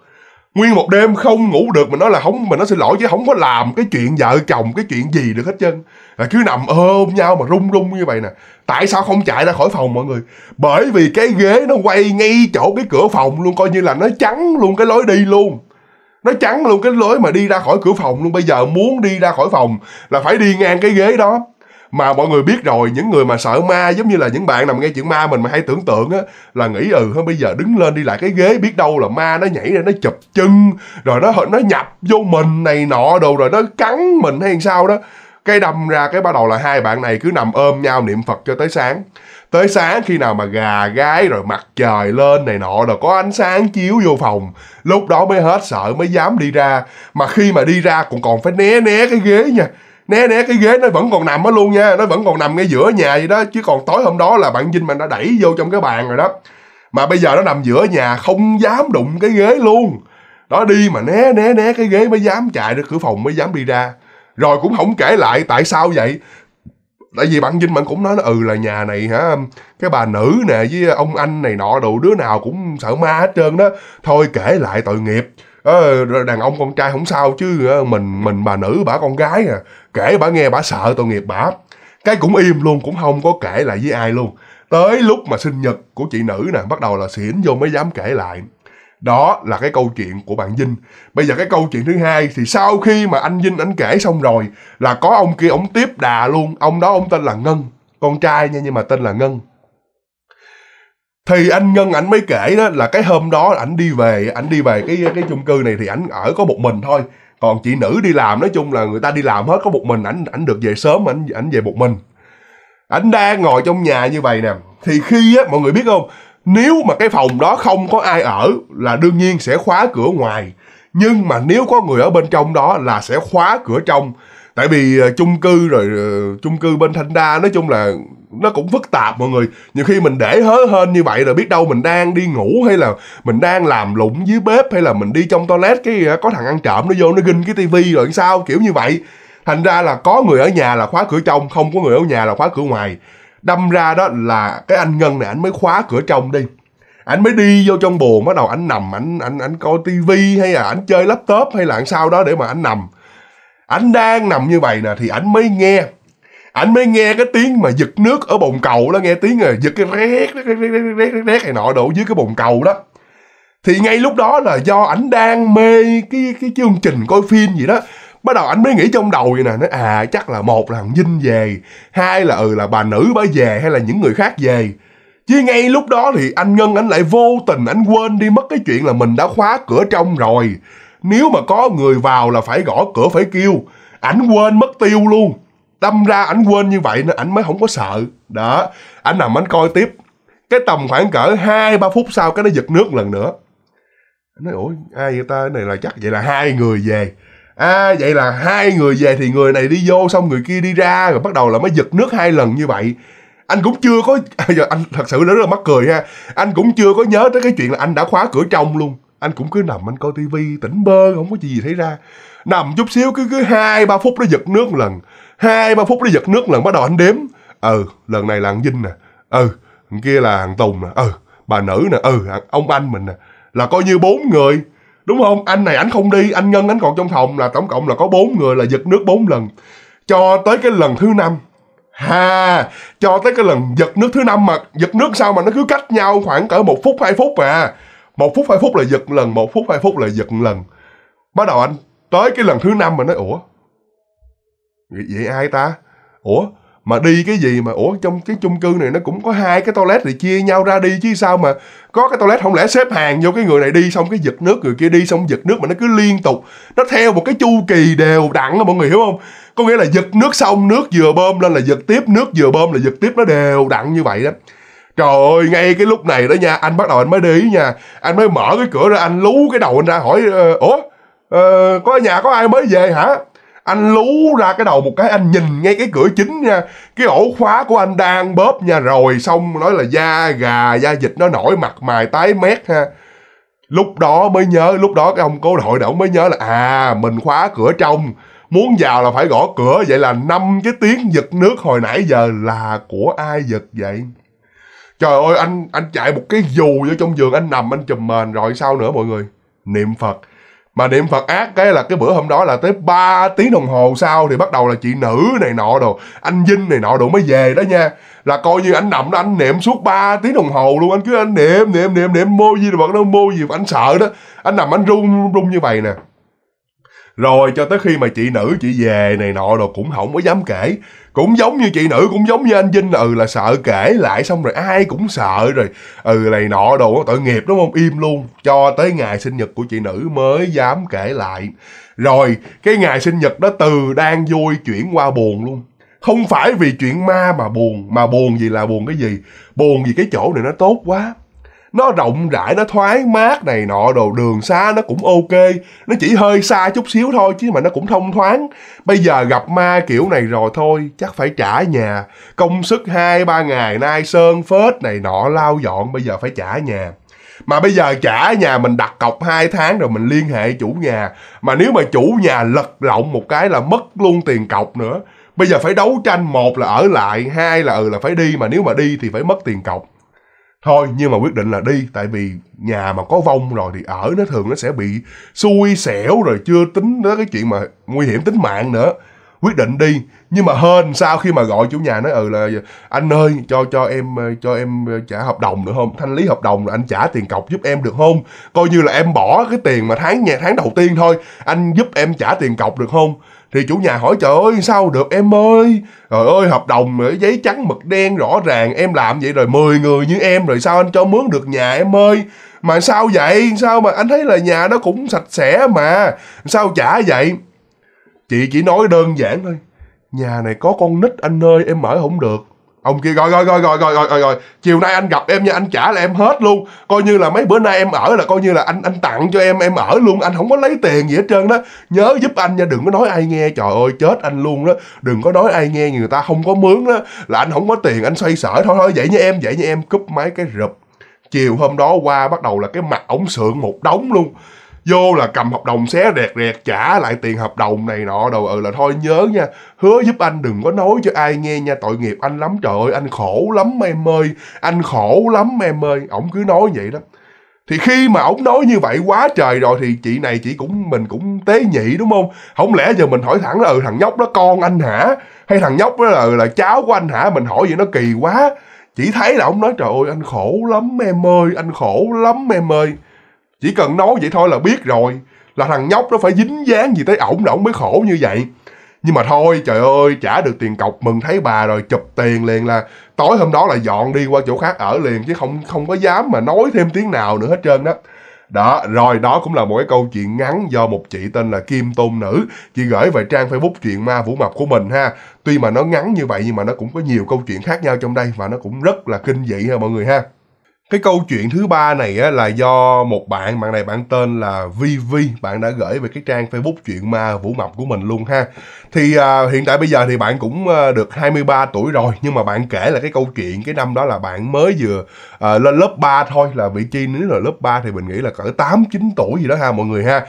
nguyên một đêm không ngủ được mình nói là không mình nó xin lỗi chứ không có làm cái chuyện vợ chồng cái chuyện gì được hết trơn là cứ nằm ôm nhau mà rung rung như vậy nè tại sao không chạy ra khỏi phòng mọi người bởi vì cái ghế nó quay ngay chỗ cái cửa phòng luôn coi như là nó chắn luôn cái lối đi luôn nó chắn luôn cái lối mà đi ra khỏi cửa phòng luôn bây giờ muốn đi ra khỏi phòng là phải đi ngang cái ghế đó mà mọi người biết rồi những người mà sợ ma giống như là những bạn nằm nghe chuyện ma mình mà hay tưởng tượng á là nghĩ ừ thôi bây giờ đứng lên đi lại cái ghế biết đâu là ma nó nhảy ra nó chụp chân rồi nó nó nhập vô mình này nọ đồ rồi nó cắn mình hay sao đó cái đâm ra cái bắt đầu là hai bạn này cứ nằm ôm nhau niệm phật cho tới sáng tới sáng khi nào mà gà gái rồi mặt trời lên này nọ rồi có ánh sáng chiếu vô phòng lúc đó mới hết sợ mới dám đi ra mà khi mà đi ra cũng còn phải né né cái ghế nha né né cái ghế nó vẫn còn nằm đó luôn nha nó vẫn còn nằm ngay giữa nhà vậy đó chứ còn tối hôm đó là bạn Vinh mình đã đẩy vô trong cái bàn rồi đó mà bây giờ nó nằm giữa nhà không dám đụng cái ghế luôn đó đi mà né né né cái ghế mới dám chạy ra cửa phòng mới dám đi ra rồi cũng không kể lại tại sao vậy tại vì bạn Vinh bạn cũng nói là ừ là nhà này hả cái bà nữ nè với ông anh này nọ đồ đứa nào cũng sợ ma hết trơn đó thôi kể lại tội nghiệp ờ, đàn ông con trai không sao chứ ờ, mình mình bà nữ bà con gái à kể bà nghe bà sợ tội nghiệp bà cái cũng im luôn cũng không có kể lại với ai luôn tới lúc mà sinh nhật của chị nữ nè bắt đầu là xỉn vô mới dám kể lại đó là cái câu chuyện của bạn Vinh bây giờ cái câu chuyện thứ hai thì sau khi mà anh Vinh anh kể xong rồi là có ông kia ông tiếp đà luôn ông đó ông tên là Ngân con trai nha nhưng mà tên là Ngân thì anh Ngân ảnh mới kể đó là cái hôm đó ảnh đi về ảnh đi về cái cái chung cư này thì ảnh ở có một mình thôi còn chị nữ đi làm nói chung là người ta đi làm hết có một mình ảnh ảnh được về sớm ảnh ảnh về một mình ảnh đang ngồi trong nhà như vậy nè thì khi á mọi người biết không nếu mà cái phòng đó không có ai ở là đương nhiên sẽ khóa cửa ngoài nhưng mà nếu có người ở bên trong đó là sẽ khóa cửa trong tại vì ờ, chung cư rồi ờ, chung cư bên thanh đa nói chung là nó cũng phức tạp mọi người nhiều khi mình để hớ hên như vậy rồi biết đâu mình đang đi ngủ hay là mình đang làm lụng dưới bếp hay là mình đi trong toilet cái ờ, có thằng ăn trộm nó vô nó ginh cái tivi rồi sao kiểu như vậy thành ra là có người ở nhà là khóa cửa trong không có người ở nhà là khóa cửa ngoài đâm ra đó là cái anh ngân này anh mới khóa cửa trong đi anh mới đi vô trong buồn bắt đầu anh nằm anh anh anh coi tivi hay là anh chơi laptop hay là sao đó để mà anh nằm anh đang nằm như vậy nè thì anh mới nghe anh mới nghe cái tiếng mà giật nước ở bồn cầu đó nghe tiếng là giật cái rét rét rét rét rét rét, rét này nọ đổ dưới cái bồn cầu đó thì ngay lúc đó là do ảnh đang mê cái cái chương trình coi phim gì đó bắt đầu ảnh mới nghĩ trong đầu vậy nè nói à chắc là một là thằng vinh về hai là ừ là bà nữ bà về hay là những người khác về chứ ngay lúc đó thì anh ngân anh lại vô tình anh quên đi mất cái chuyện là mình đã khóa cửa trong rồi nếu mà có người vào là phải gõ cửa phải kêu ảnh quên mất tiêu luôn đâm ra ảnh quên như vậy nên ảnh mới không có sợ đó ảnh nằm ảnh coi tiếp cái tầm khoảng cỡ hai ba phút sau cái nó giật nước lần nữa anh nói ủa ai vậy ta cái này là chắc vậy là hai người về à vậy là hai người về thì người này đi vô xong người kia đi ra rồi bắt đầu là mới giật nước hai lần như vậy anh cũng chưa có à, (laughs) giờ anh thật sự nó rất là mắc cười ha anh cũng chưa có nhớ tới cái chuyện là anh đã khóa cửa trong luôn anh cũng cứ nằm anh coi tivi tỉnh bơ không có gì thấy ra nằm chút xíu cứ cứ hai ba phút nó giật nước một lần hai ba phút nó giật nước một lần bắt đầu anh đếm ừ lần này là anh vinh nè ừ thằng kia là thằng tùng nè ừ bà nữ nè ừ ông anh mình nè là coi như bốn người đúng không anh này ảnh không đi anh nhân ảnh còn trong phòng là tổng cộng là có bốn người là giật nước bốn lần cho tới cái lần thứ năm ha cho tới cái lần giật nước thứ năm mà giật nước sao mà nó cứ cách nhau khoảng cỡ một phút hai phút mà một phút hai phút là giật lần một phút hai phút là giật lần bắt đầu anh tới cái lần thứ năm mà nói ủa vậy ai ta ủa mà đi cái gì mà ủa trong cái chung cư này nó cũng có hai cái toilet thì chia nhau ra đi chứ sao mà có cái toilet không lẽ xếp hàng vô cái người này đi xong cái giật nước người kia đi xong giật nước mà nó cứ liên tục nó theo một cái chu kỳ đều đặn á mọi người hiểu không có nghĩa là giật nước xong nước vừa bơm lên là giật tiếp nước vừa bơm là giật tiếp nó đều đặn như vậy đó trời ơi ngay cái lúc này đó nha anh bắt đầu anh mới đi nha anh mới mở cái cửa ra anh lú cái đầu anh ra hỏi ờ, ủa uh, có nhà có ai mới về hả anh lú ra cái đầu một cái anh nhìn ngay cái cửa chính nha cái ổ khóa của anh đang bóp nha rồi xong nói là da gà da dịch nó nổi mặt mày tái mét ha lúc đó mới nhớ lúc đó cái ông cố đội đổng mới nhớ là à mình khóa cửa trong muốn vào là phải gõ cửa vậy là năm cái tiếng giật nước hồi nãy giờ là của ai giật vậy trời ơi anh anh chạy một cái dù vô trong giường anh nằm anh chùm mền rồi sao nữa mọi người niệm phật mà niệm phật ác cái là cái bữa hôm đó là tới 3 tiếng đồng hồ sau thì bắt đầu là chị nữ này nọ đồ anh vinh này nọ đồ mới về đó nha là coi như anh nằm đó anh niệm suốt 3 tiếng đồng hồ luôn anh cứ anh niệm niệm niệm niệm mô gì là bật nó mô gì mà anh sợ đó anh nằm anh run, run như vậy nè rồi cho tới khi mà chị nữ chị về này nọ rồi cũng không có dám kể cũng giống như chị nữ cũng giống như anh vinh ừ là sợ kể lại xong rồi ai cũng sợ rồi ừ này nọ đồ tội nghiệp đúng không im luôn cho tới ngày sinh nhật của chị nữ mới dám kể lại rồi cái ngày sinh nhật đó từ đang vui chuyển qua buồn luôn không phải vì chuyện ma mà buồn mà buồn gì là buồn cái gì buồn vì cái chỗ này nó tốt quá nó rộng rãi nó thoáng mát này nọ đồ đường xa nó cũng ok nó chỉ hơi xa chút xíu thôi chứ mà nó cũng thông thoáng bây giờ gặp ma kiểu này rồi thôi chắc phải trả nhà công sức hai ba ngày nay sơn phết này nọ lau dọn bây giờ phải trả nhà mà bây giờ trả nhà mình đặt cọc 2 tháng rồi mình liên hệ chủ nhà mà nếu mà chủ nhà lật lọng một cái là mất luôn tiền cọc nữa bây giờ phải đấu tranh một là ở lại hai là ừ là phải đi mà nếu mà đi thì phải mất tiền cọc thôi nhưng mà quyết định là đi tại vì nhà mà có vong rồi thì ở nó thường nó sẽ bị xui xẻo rồi chưa tính tới cái chuyện mà nguy hiểm tính mạng nữa quyết định đi nhưng mà hên sau khi mà gọi chủ nhà nói ừ là anh ơi cho cho em cho em trả hợp đồng được không thanh lý hợp đồng rồi anh trả tiền cọc giúp em được không coi như là em bỏ cái tiền mà tháng nhà tháng đầu tiên thôi anh giúp em trả tiền cọc được không thì chủ nhà hỏi trời ơi sao được em ơi trời ơi hợp đồng giấy trắng mực đen rõ ràng em làm vậy rồi 10 người như em rồi sao anh cho mướn được nhà em ơi mà sao vậy sao mà anh thấy là nhà nó cũng sạch sẽ mà sao trả vậy chị chỉ nói đơn giản thôi nhà này có con nít anh ơi em mở không được Ông kia rồi rồi rồi rồi rồi rồi rồi Chiều nay anh gặp em nha, anh trả là em hết luôn. Coi như là mấy bữa nay em ở là coi như là anh anh tặng cho em em ở luôn, anh không có lấy tiền gì hết trơn đó. Nhớ giúp anh nha, đừng có nói ai nghe. Trời ơi chết anh luôn đó. Đừng có nói ai nghe người ta không có mướn đó là anh không có tiền, anh xoay sở thôi thôi vậy như em, vậy như em cúp máy cái rụp. Chiều hôm đó qua bắt đầu là cái mặt ổng sượng một đống luôn vô là cầm hợp đồng xé rẹt rẹt trả lại tiền hợp đồng này nọ đồ ừ là thôi nhớ nha hứa giúp anh đừng có nói cho ai nghe nha tội nghiệp anh lắm trời ơi anh khổ lắm em ơi anh khổ lắm em ơi ổng cứ nói vậy đó thì khi mà ổng nói như vậy quá trời rồi thì chị này chị cũng mình cũng tế nhị đúng không không lẽ giờ mình hỏi thẳng là ừ thằng nhóc đó con anh hả hay thằng nhóc đó là ừ, là cháu của anh hả mình hỏi vậy nó kỳ quá chỉ thấy là ổng nói trời ơi anh khổ lắm em ơi anh khổ lắm em ơi chỉ cần nói vậy thôi là biết rồi Là thằng nhóc nó phải dính dáng gì tới ổng là ổng mới khổ như vậy Nhưng mà thôi trời ơi trả được tiền cọc mừng thấy bà rồi chụp tiền liền là Tối hôm đó là dọn đi qua chỗ khác ở liền chứ không không có dám mà nói thêm tiếng nào nữa hết trơn đó đó, rồi đó cũng là một cái câu chuyện ngắn do một chị tên là Kim Tôn Nữ Chị gửi về trang Facebook chuyện ma vũ mập của mình ha Tuy mà nó ngắn như vậy nhưng mà nó cũng có nhiều câu chuyện khác nhau trong đây Và nó cũng rất là kinh dị ha mọi người ha cái câu chuyện thứ ba này á, là do một bạn bạn này bạn tên là VV bạn đã gửi về cái trang Facebook chuyện ma Vũ Mập của mình luôn ha thì à, hiện tại bây giờ thì bạn cũng à, được 23 tuổi rồi nhưng mà bạn kể là cái câu chuyện cái năm đó là bạn mới vừa à, lên lớp 3 thôi là vị chi nếu là lớp 3 thì mình nghĩ là cỡ tám chín tuổi gì đó ha mọi người ha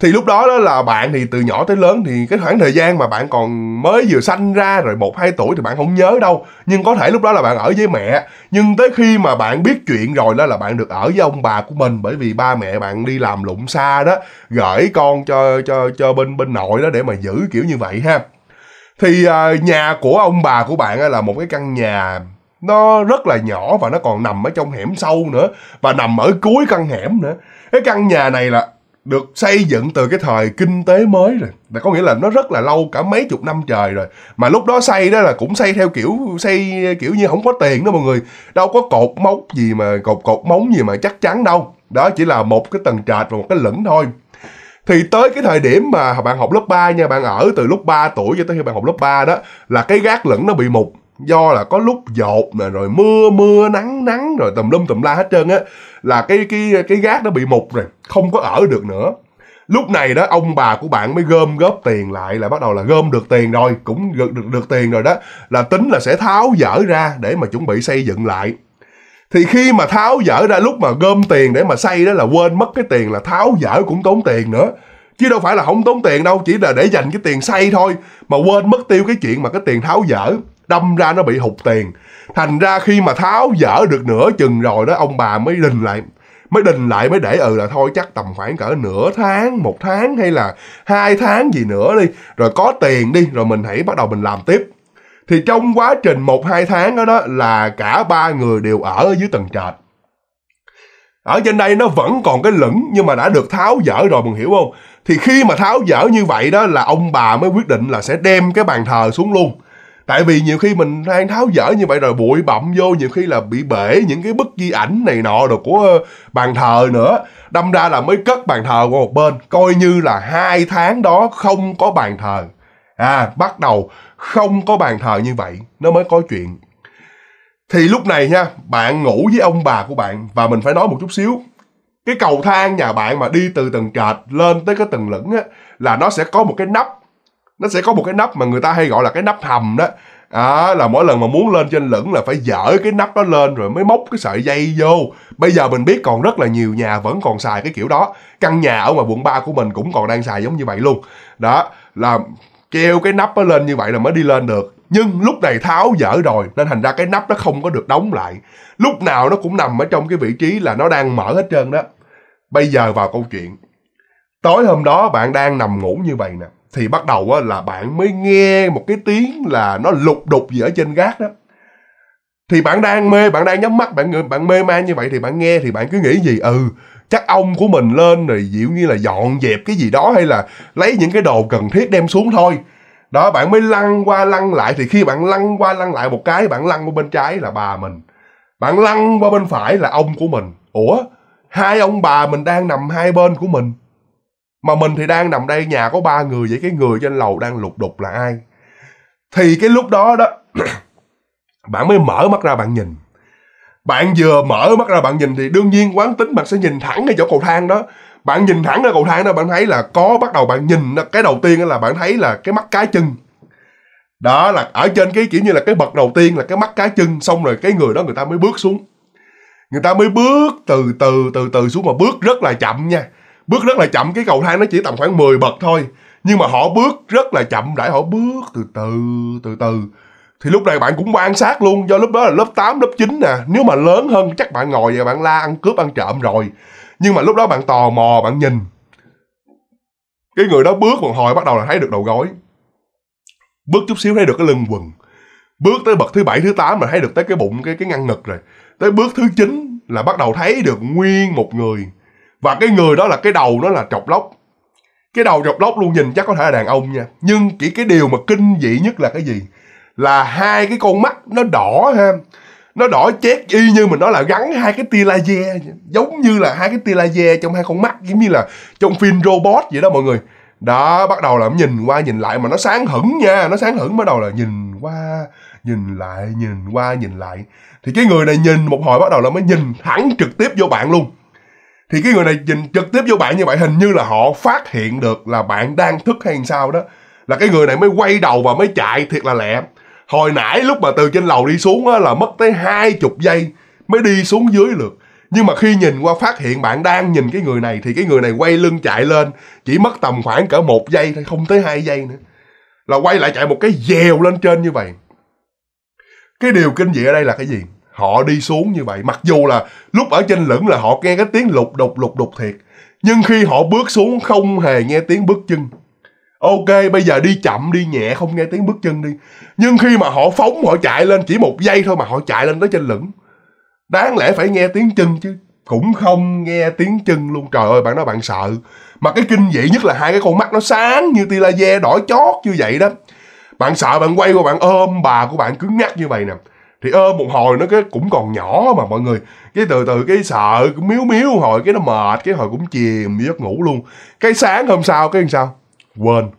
thì lúc đó đó là bạn thì từ nhỏ tới lớn thì cái khoảng thời gian mà bạn còn mới vừa sanh ra rồi một hai tuổi thì bạn không nhớ đâu nhưng có thể lúc đó là bạn ở với mẹ nhưng tới khi mà bạn biết chuyện rồi đó là bạn được ở với ông bà của mình bởi vì ba mẹ bạn đi làm lụng xa đó gửi con cho cho cho bên bên nội đó để mà giữ kiểu như vậy ha thì à, nhà của ông bà của bạn là một cái căn nhà nó rất là nhỏ và nó còn nằm ở trong hẻm sâu nữa và nằm ở cuối căn hẻm nữa cái căn nhà này là được xây dựng từ cái thời kinh tế mới rồi và có nghĩa là nó rất là lâu cả mấy chục năm trời rồi mà lúc đó xây đó là cũng xây theo kiểu xây kiểu như không có tiền đó mọi người đâu có cột móng gì mà cột cột móng gì mà chắc chắn đâu đó chỉ là một cái tầng trệt và một cái lửng thôi thì tới cái thời điểm mà bạn học lớp 3 nha bạn ở từ lúc 3 tuổi cho tới khi bạn học lớp 3 đó là cái gác lửng nó bị mục do là có lúc dột nè rồi mưa mưa nắng nắng rồi tùm lum tùm la hết trơn á là cái cái cái gác nó bị mục rồi không có ở được nữa lúc này đó ông bà của bạn mới gom góp tiền lại là bắt đầu là gom được tiền rồi cũng được được, được tiền rồi đó là tính là sẽ tháo dỡ ra để mà chuẩn bị xây dựng lại thì khi mà tháo dỡ ra lúc mà gom tiền để mà xây đó là quên mất cái tiền là tháo dỡ cũng tốn tiền nữa chứ đâu phải là không tốn tiền đâu chỉ là để dành cái tiền xây thôi mà quên mất tiêu cái chuyện mà cái tiền tháo dỡ đâm ra nó bị hụt tiền thành ra khi mà tháo dỡ được nửa chừng rồi đó ông bà mới đình lại mới đình lại mới để ừ là thôi chắc tầm khoảng cỡ nửa tháng một tháng hay là hai tháng gì nữa đi rồi có tiền đi rồi mình hãy bắt đầu mình làm tiếp thì trong quá trình một hai tháng đó, đó là cả ba người đều ở dưới tầng trệt ở trên đây nó vẫn còn cái lửng nhưng mà đã được tháo dỡ rồi mình hiểu không thì khi mà tháo dỡ như vậy đó là ông bà mới quyết định là sẽ đem cái bàn thờ xuống luôn tại vì nhiều khi mình đang tháo dỡ như vậy rồi bụi bậm vô nhiều khi là bị bể những cái bức di ảnh này nọ đồ của ờ, bàn thờ nữa đâm ra là mới cất bàn thờ qua một bên coi như là hai tháng đó không có bàn thờ à bắt đầu không có bàn thờ như vậy nó mới có chuyện thì lúc này nha bạn ngủ với ông bà của bạn và mình phải nói một chút xíu cái cầu thang nhà bạn mà đi từ tầng trệt lên tới cái tầng lửng á là nó sẽ có một cái nắp nó sẽ có một cái nắp mà người ta hay gọi là cái nắp hầm đó à, là mỗi lần mà muốn lên trên lửng là phải dở cái nắp đó lên rồi mới móc cái sợi dây vô bây giờ mình biết còn rất là nhiều nhà vẫn còn xài cái kiểu đó căn nhà ở ngoài quận 3 của mình cũng còn đang xài giống như vậy luôn đó là treo cái nắp nó lên như vậy là mới đi lên được nhưng lúc này tháo dở rồi nên thành ra cái nắp nó không có được đóng lại lúc nào nó cũng nằm ở trong cái vị trí là nó đang mở hết trơn đó bây giờ vào câu chuyện tối hôm đó bạn đang nằm ngủ như vậy nè thì bắt đầu á, là bạn mới nghe một cái tiếng là nó lục đục gì ở trên gác đó thì bạn đang mê bạn đang nhắm mắt bạn bạn mê man như vậy thì bạn nghe thì bạn cứ nghĩ gì ừ chắc ông của mình lên rồi dịu như là dọn dẹp cái gì đó hay là lấy những cái đồ cần thiết đem xuống thôi đó bạn mới lăn qua lăn lại thì khi bạn lăn qua lăn lại một cái bạn lăn qua bên trái là bà mình bạn lăn qua bên phải là ông của mình ủa hai ông bà mình đang nằm hai bên của mình mà mình thì đang nằm đây nhà có ba người vậy cái người trên lầu đang lục đục là ai thì cái lúc đó đó (clears throat) bạn mới mở mắt ra bạn nhìn bạn vừa mở mắt ra bạn nhìn thì đương nhiên quán tính bạn sẽ nhìn thẳng ngay chỗ cầu thang đó bạn nhìn thẳng ra cầu thang đó bạn thấy là có bắt đầu bạn nhìn cái đầu tiên là bạn thấy là cái mắt cái chân đó là ở trên cái kiểu như là cái bậc đầu tiên là cái mắt cái chân xong rồi cái người đó người ta mới bước xuống người ta mới bước từ từ từ từ xuống mà bước rất là chậm nha bước rất là chậm cái cầu thang nó chỉ tầm khoảng 10 bậc thôi nhưng mà họ bước rất là chậm rãi họ bước từ từ từ từ thì lúc này bạn cũng quan sát luôn do lúc đó là lớp 8, lớp 9 nè nếu mà lớn hơn chắc bạn ngồi và bạn la ăn cướp ăn trộm rồi nhưng mà lúc đó bạn tò mò bạn nhìn cái người đó bước một hồi bắt đầu là thấy được đầu gối bước chút xíu thấy được cái lưng quần bước tới bậc thứ bảy thứ tám là thấy được tới cái bụng cái cái ngăn ngực rồi tới bước thứ chín là bắt đầu thấy được nguyên một người và cái người đó là cái đầu nó là trọc lóc cái đầu trọc lóc luôn nhìn chắc có thể là đàn ông nha nhưng chỉ cái điều mà kinh dị nhất là cái gì là hai cái con mắt nó đỏ ha nó đỏ chét y như mình nói là gắn hai cái tia laser giống như là hai cái tia laser trong hai con mắt giống như là trong phim robot vậy đó mọi người đó bắt đầu là nhìn qua nhìn lại mà nó sáng hửng nha nó sáng hửng bắt đầu là nhìn qua nhìn lại nhìn qua nhìn lại thì cái người này nhìn một hồi bắt đầu là mới nhìn thẳng trực tiếp vô bạn luôn thì cái người này nhìn trực tiếp vô bạn như vậy hình như là họ phát hiện được là bạn đang thức hay sao đó là cái người này mới quay đầu và mới chạy thiệt là lẹ hồi nãy lúc mà từ trên lầu đi xuống á, là mất tới hai chục giây mới đi xuống dưới được nhưng mà khi nhìn qua phát hiện bạn đang nhìn cái người này thì cái người này quay lưng chạy lên chỉ mất tầm khoảng cỡ một giây thôi không tới hai giây nữa là quay lại chạy một cái dèo lên trên như vậy cái điều kinh dị ở đây là cái gì họ đi xuống như vậy mặc dù là lúc ở trên lửng là họ nghe cái tiếng lục đục lục đục thiệt nhưng khi họ bước xuống không hề nghe tiếng bước chân ok bây giờ đi chậm đi nhẹ không nghe tiếng bước chân đi nhưng khi mà họ phóng họ chạy lên chỉ một giây thôi mà họ chạy lên tới trên lửng đáng lẽ phải nghe tiếng chân chứ cũng không nghe tiếng chân luôn trời ơi bạn nói bạn sợ mà cái kinh dị nhất là hai cái con mắt nó sáng như tia laser đỏ chót như vậy đó bạn sợ bạn quay qua bạn ôm bà của bạn cứng ngắc như vậy nè thì ơ một hồi nó cái cũng còn nhỏ mà mọi người cái từ từ cái sợ cũng miếu miếu hồi cái nó mệt cái hồi cũng chìm giấc ngủ luôn cái sáng hôm sau cái làm sao quên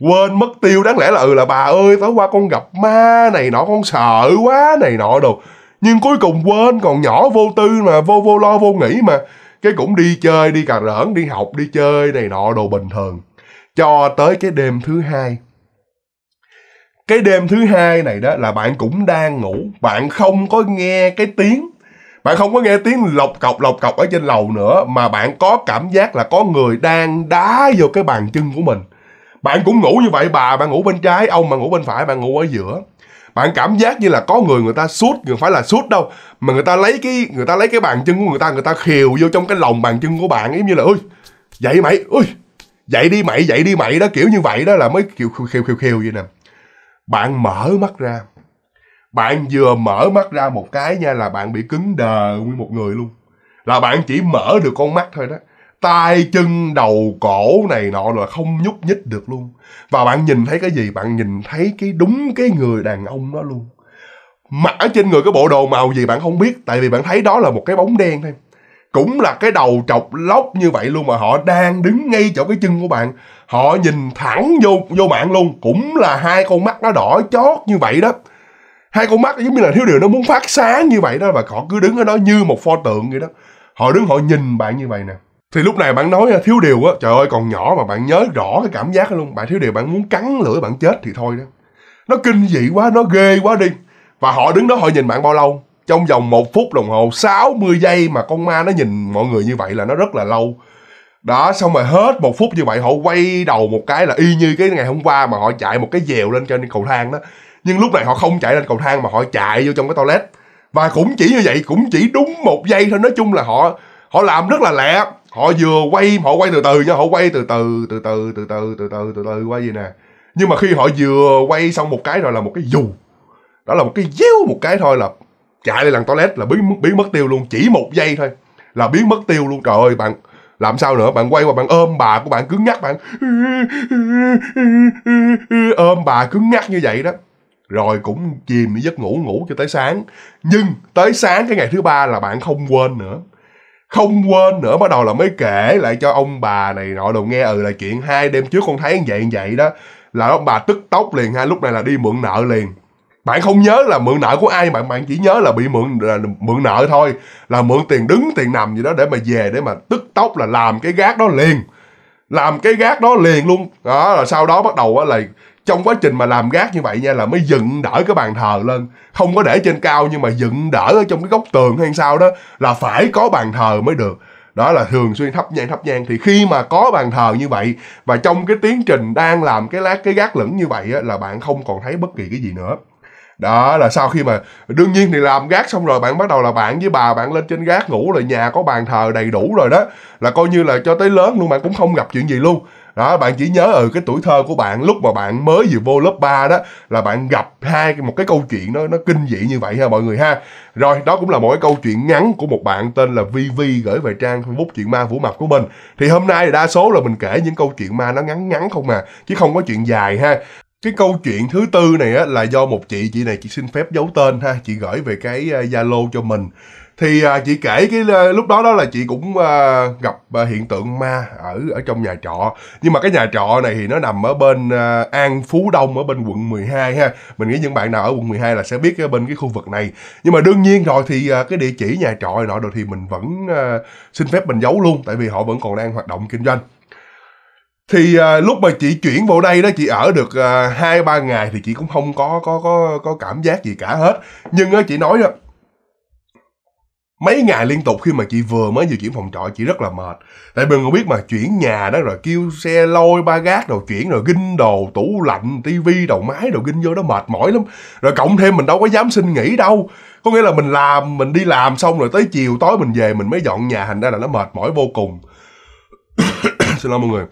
quên mất tiêu đáng lẽ là ừ là bà ơi tối qua con gặp ma này nọ con sợ quá này nọ đồ nhưng cuối cùng quên còn nhỏ vô tư mà vô vô lo vô nghĩ mà cái cũng đi chơi đi cà rỡn đi học đi chơi này nọ đồ bình thường cho tới cái đêm thứ hai cái đêm thứ hai này đó là bạn cũng đang ngủ bạn không có nghe cái tiếng bạn không có nghe tiếng lọc cọc lọc cọc ở trên lầu nữa mà bạn có cảm giác là có người đang đá vô cái bàn chân của mình bạn cũng ngủ như vậy bà bạn ngủ bên trái ông mà ngủ bên phải bạn ngủ ở giữa bạn cảm giác như là có người người ta sút người phải là sút đâu mà người ta lấy cái người ta lấy cái bàn chân của người ta người ta khều vô trong cái lòng bàn chân của bạn giống như là ơi dậy mày ơi dậy đi mày dậy đi mày đó kiểu như vậy đó là mới kiểu khều khều, khều vậy nè bạn mở mắt ra bạn vừa mở mắt ra một cái nha là bạn bị cứng đờ nguyên một người luôn là bạn chỉ mở được con mắt thôi đó tay chân đầu cổ này nọ là không nhúc nhích được luôn và bạn nhìn thấy cái gì bạn nhìn thấy cái đúng cái người đàn ông đó luôn mặc ở trên người cái bộ đồ màu gì bạn không biết tại vì bạn thấy đó là một cái bóng đen thôi cũng là cái đầu trọc lóc như vậy luôn mà họ đang đứng ngay chỗ cái chân của bạn họ nhìn thẳng vô vô mạng luôn cũng là hai con mắt nó đỏ chót như vậy đó hai con mắt giống như là thiếu điều nó muốn phát sáng như vậy đó và họ cứ đứng ở đó như một pho tượng vậy đó họ đứng họ nhìn bạn như vậy nè thì lúc này bạn nói thiếu điều á trời ơi còn nhỏ mà bạn nhớ rõ cái cảm giác đó luôn bạn thiếu điều bạn muốn cắn lưỡi bạn chết thì thôi đó nó kinh dị quá nó ghê quá đi và họ đứng đó họ nhìn bạn bao lâu trong vòng một phút đồng hồ 60 giây mà con ma nó nhìn mọi người như vậy là nó rất là lâu đó xong rồi hết một phút như vậy họ quay đầu một cái là y như cái ngày hôm qua mà họ chạy một cái dèo lên trên cầu thang đó nhưng lúc này họ không chạy lên cầu thang mà họ chạy vô trong cái toilet và cũng chỉ như vậy cũng chỉ đúng một giây thôi nói chung là họ họ làm rất là lẹ họ vừa quay họ quay từ từ nha họ quay từ từ từ từ từ từ từ từ từ từ quay gì nè nhưng mà khi họ vừa quay xong một cái rồi là một cái dù đó là một cái díu một cái thôi là chạy lên lần toilet là biến biến mất tiêu luôn chỉ một giây thôi là biến mất tiêu luôn trời ơi bạn làm sao nữa bạn quay qua bạn ôm bà của bạn cứng nhắc bạn ôm bà cứng nhắc như vậy đó rồi cũng chìm giấc ngủ ngủ cho tới sáng nhưng tới sáng cái ngày thứ ba là bạn không quên nữa không quên nữa bắt đầu là mới kể lại cho ông bà này nọ đồ nghe ừ là chuyện hai đêm trước con thấy như vậy như vậy đó là ông bà tức tốc liền ha lúc này là đi mượn nợ liền bạn không nhớ là mượn nợ của ai bạn bạn chỉ nhớ là bị mượn là mượn nợ thôi là mượn tiền đứng tiền nằm gì đó để mà về để mà tức tốc là làm cái gác đó liền làm cái gác đó liền luôn đó là sau đó bắt đầu là trong quá trình mà làm gác như vậy nha là mới dựng đỡ cái bàn thờ lên không có để trên cao nhưng mà dựng đỡ ở trong cái góc tường hay sao đó là phải có bàn thờ mới được đó là thường xuyên thắp nhang thắp nhang thì khi mà có bàn thờ như vậy và trong cái tiến trình đang làm cái lát cái gác lửng như vậy á, là bạn không còn thấy bất kỳ cái gì nữa đó là sau khi mà đương nhiên thì làm gác xong rồi bạn bắt đầu là bạn với bà bạn lên trên gác ngủ rồi nhà có bàn thờ đầy đủ rồi đó là coi như là cho tới lớn luôn bạn cũng không gặp chuyện gì luôn đó bạn chỉ nhớ ở cái tuổi thơ của bạn lúc mà bạn mới vừa vô lớp 3 đó là bạn gặp hai một cái câu chuyện nó nó kinh dị như vậy ha mọi người ha rồi đó cũng là một cái câu chuyện ngắn của một bạn tên là Vivi gửi về trang facebook chuyện ma vũ mặt của mình thì hôm nay thì đa số là mình kể những câu chuyện ma nó ngắn ngắn không mà chứ không có chuyện dài ha cái câu chuyện thứ tư này á, là do một chị chị này chị xin phép giấu tên ha chị gửi về cái à, zalo uh, cho mình thì à, chị kể cái à, lúc đó đó là chị cũng à, gặp à, hiện tượng ma ở ở trong nhà trọ nhưng mà cái nhà trọ này thì nó nằm ở bên à, An Phú Đông ở bên quận 12 ha mình nghĩ những bạn nào ở quận 12 là sẽ biết cái bên cái khu vực này nhưng mà đương nhiên rồi thì à, cái địa chỉ nhà trọ này nọ rồi thì mình vẫn à, xin phép mình giấu luôn tại vì họ vẫn còn đang hoạt động kinh doanh thì à, lúc mà chị chuyển vào đây đó chị ở được à, hai à, ba ngày thì chị cũng không có có có có cảm giác gì cả hết nhưng á chị nói đó, mấy ngày liên tục khi mà chị vừa mới di chuyển phòng trọ chị rất là mệt tại vì người biết mà chuyển nhà đó rồi kêu xe lôi ba gác đồ chuyển rồi ginh đồ tủ lạnh tivi đầu máy đồ ginh vô đó mệt mỏi lắm rồi cộng thêm mình đâu có dám xin nghỉ đâu có nghĩa là mình làm mình đi làm xong rồi tới chiều tối mình về mình mới dọn nhà thành ra là nó mệt mỏi vô cùng (coughs) xin lỗi mọi người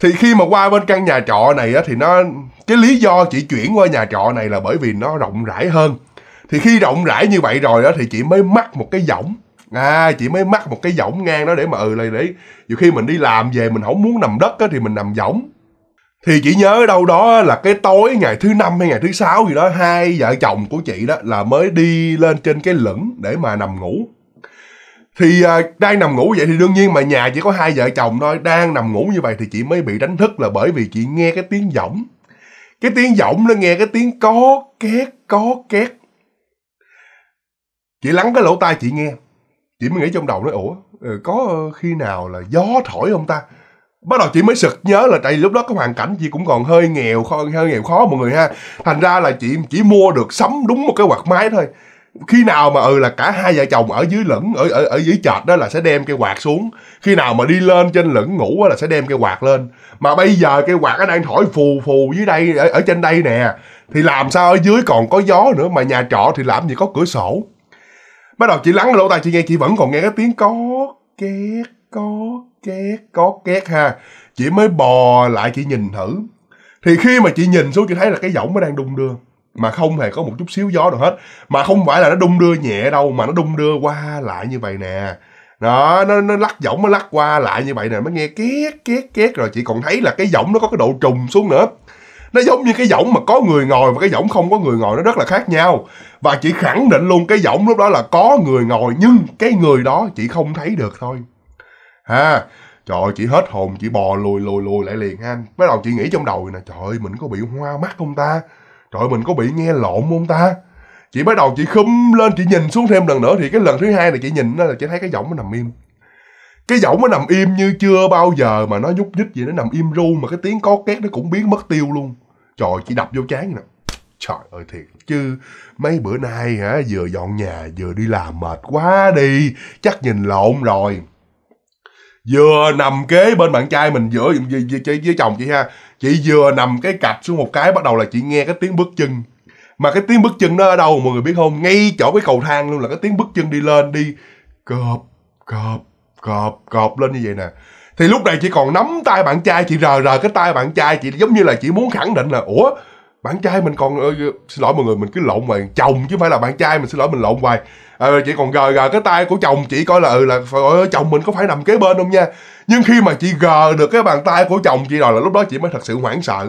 thì khi mà qua bên căn nhà trọ này á, thì nó cái lý do chị chuyển qua nhà trọ này là bởi vì nó rộng rãi hơn thì khi rộng rãi như vậy rồi đó thì chị mới mắc một cái võng à chị mới mắc một cái võng ngang đó để mà ừ lại để nhiều khi mình đi làm về mình không muốn nằm đất á, thì mình nằm võng thì chị nhớ đâu đó là cái tối ngày thứ năm hay ngày thứ sáu gì đó hai vợ chồng của chị đó là mới đi lên trên cái lửng để mà nằm ngủ thì à, đang nằm ngủ vậy thì đương nhiên mà nhà chỉ có hai vợ chồng thôi đang nằm ngủ như vậy thì chị mới bị đánh thức là bởi vì chị nghe cái tiếng giỏng cái tiếng giọng nó nghe cái tiếng có két có két chị lắng cái lỗ tai chị nghe chị mới nghĩ trong đầu nói ủa ừ, có ờ, khi nào là gió thổi không ta bắt đầu chị mới sực nhớ là tại vì lúc đó cái hoàn cảnh chị cũng còn hơi nghèo khó hơi nghèo khó mọi người ha thành ra là chị chỉ mua được sắm đúng một cái quạt máy thôi khi nào mà ừ là cả hai vợ chồng ở dưới lửng ở ở ở dưới chợt đó là sẽ đem cái quạt xuống khi nào mà đi lên trên lửng ngủ là sẽ đem cái quạt lên mà bây giờ cái quạt nó đang thổi phù phù dưới đây ở, ở trên đây nè thì làm sao ở dưới còn có gió nữa mà nhà trọ thì làm gì có cửa sổ bắt đầu chị lắng lỗ tai chị nghe chị vẫn còn nghe cái tiếng có két có két có két ha chị mới bò lại chị nhìn thử thì khi mà chị nhìn xuống chị thấy là cái võng nó đang đung đưa mà không hề có một chút xíu gió nào hết mà không phải là nó đung đưa nhẹ đâu mà nó đung đưa qua lại như vậy nè đó nó, nó lắc giọng nó lắc qua lại như vậy nè mới nghe két két két rồi chị còn thấy là cái giọng nó có cái độ trùng xuống nữa nó giống như cái giọng mà có người ngồi và cái giọng không có người ngồi nó rất là khác nhau và chị khẳng định luôn cái giọng lúc đó là có người ngồi nhưng cái người đó chị không thấy được thôi ha à, trời ơi chị hết hồn chị bò lùi lùi lùi lại liền ha bắt đầu chị nghĩ trong đầu nè trời ơi mình có bị hoa mắt không ta trời mình có bị nghe lộn không ta chị bắt đầu chị khum lên chị nhìn xuống thêm lần nữa thì cái lần thứ hai này chị nhìn nó là chị thấy cái giọng nó nằm im cái giọng nó nằm im như chưa bao giờ mà nó nhúc nhích gì nó nằm im ru mà cái tiếng có két nó cũng biến mất tiêu luôn trời chị đập vô chán nè trời ơi thiệt chứ mấy bữa nay hả vừa dọn nhà vừa đi làm mệt quá đi chắc nhìn lộn rồi vừa nằm kế bên bạn trai mình giữa với chồng chị ha chị vừa nằm cái cặp xuống một cái bắt đầu là chị nghe cái tiếng bước chân mà cái tiếng bước chân nó ở đâu mọi người biết không ngay chỗ cái cầu thang luôn là cái tiếng bước chân đi lên đi cọp cọp cọp cọp lên như vậy nè thì lúc này chị còn nắm tay bạn trai chị rờ rờ cái tay bạn trai chị giống như là chị muốn khẳng định là ủa bạn trai mình còn ờ, xin lỗi mọi người mình cứ lộn hoài chồng chứ không phải là bạn trai mình xin lỗi mình lộn hoài à, chị còn gờ gờ cái tay của chồng chị coi là ừ là phải, chồng mình có phải nằm kế bên không nha nhưng khi mà chị gờ được cái bàn tay của chồng chị rồi là lúc đó chị mới thật sự hoảng sợ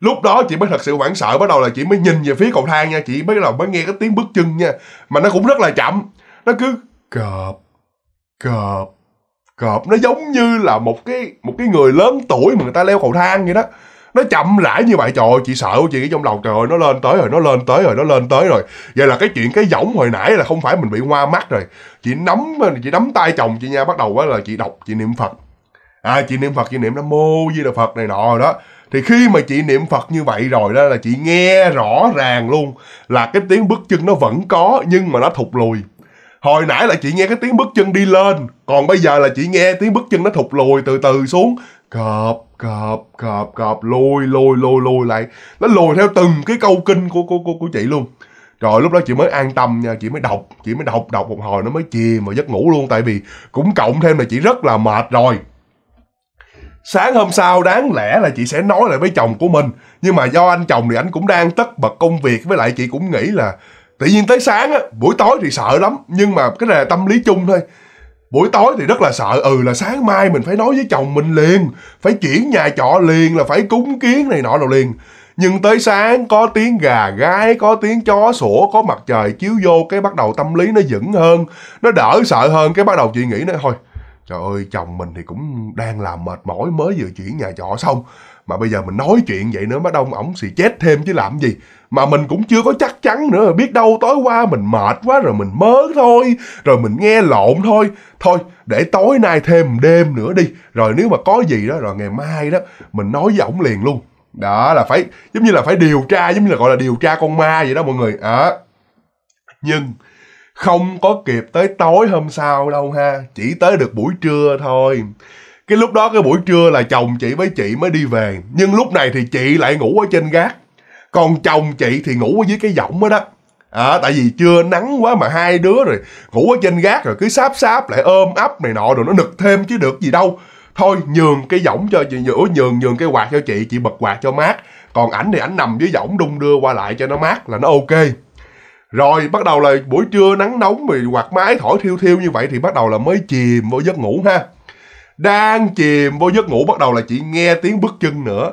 lúc đó chị mới thật sự hoảng sợ bắt đầu là chị mới nhìn về phía cầu thang nha chị mới là mới nghe cái tiếng bước chân nha mà nó cũng rất là chậm nó cứ cọp cọp cọp nó giống như là một cái một cái người lớn tuổi mà người ta leo cầu thang vậy đó nó chậm rãi như vậy trời ơi chị sợ chị cái trong lòng trời ơi nó lên tới rồi nó lên tới rồi nó lên tới rồi vậy là cái chuyện cái giống hồi nãy là không phải mình bị hoa mắt rồi chị nắm chị nắm tay chồng chị nha bắt đầu á là chị đọc chị niệm phật à chị niệm phật chị niệm nam mô di đà phật này nọ rồi đó thì khi mà chị niệm phật như vậy rồi đó là chị nghe rõ ràng luôn là cái tiếng bước chân nó vẫn có nhưng mà nó thụt lùi hồi nãy là chị nghe cái tiếng bước chân đi lên còn bây giờ là chị nghe tiếng bước chân nó thụt lùi từ từ xuống cọp cọp cọp cọp lôi lôi lôi lôi lại nó lôi theo từng cái câu kinh của của của, của chị luôn rồi lúc đó chị mới an tâm nha chị mới đọc chị mới đọc đọc một hồi nó mới chìm mà giấc ngủ luôn tại vì cũng cộng thêm là chị rất là mệt rồi sáng hôm sau đáng lẽ là chị sẽ nói lại với chồng của mình nhưng mà do anh chồng thì anh cũng đang tất bật công việc với lại chị cũng nghĩ là tự nhiên tới sáng á buổi tối thì sợ lắm nhưng mà cái này là tâm lý chung thôi buổi tối thì rất là sợ ừ là sáng mai mình phải nói với chồng mình liền phải chuyển nhà trọ liền là phải cúng kiến này nọ rồi liền nhưng tới sáng có tiếng gà gáy có tiếng chó sủa có mặt trời chiếu vô cái bắt đầu tâm lý nó vững hơn nó đỡ sợ hơn cái bắt đầu chị nghĩ nó thôi trời ơi chồng mình thì cũng đang làm mệt mỏi mới vừa chuyển nhà trọ xong mà bây giờ mình nói chuyện vậy nữa bắt đầu ổng xì chết thêm chứ làm gì mà mình cũng chưa có chắc chắn nữa biết đâu tối qua mình mệt quá rồi mình mớ thôi rồi mình nghe lộn thôi thôi để tối nay thêm đêm nữa đi rồi nếu mà có gì đó rồi ngày mai đó mình nói với ổng liền luôn đó là phải giống như là phải điều tra giống như là gọi là điều tra con ma vậy đó mọi người à. nhưng không có kịp tới tối hôm sau đâu ha chỉ tới được buổi trưa thôi cái lúc đó cái buổi trưa là chồng chị với chị mới đi về nhưng lúc này thì chị lại ngủ ở trên gác còn chồng chị thì ngủ ở dưới cái võng đó đó à, tại vì chưa nắng quá mà hai đứa rồi ngủ ở trên gác rồi cứ sáp sáp lại ôm ấp này nọ rồi nó nực thêm chứ được gì đâu thôi nhường cái võng cho chị nhường nhường nhường cái quạt cho chị chị bật quạt cho mát còn ảnh thì ảnh nằm dưới võng đung đưa qua lại cho nó mát là nó ok rồi bắt đầu là buổi trưa nắng nóng rồi quạt mái thổi thiêu thiêu như vậy thì bắt đầu là mới chìm vô giấc ngủ ha đang chìm vô giấc ngủ bắt đầu là chị nghe tiếng bước chân nữa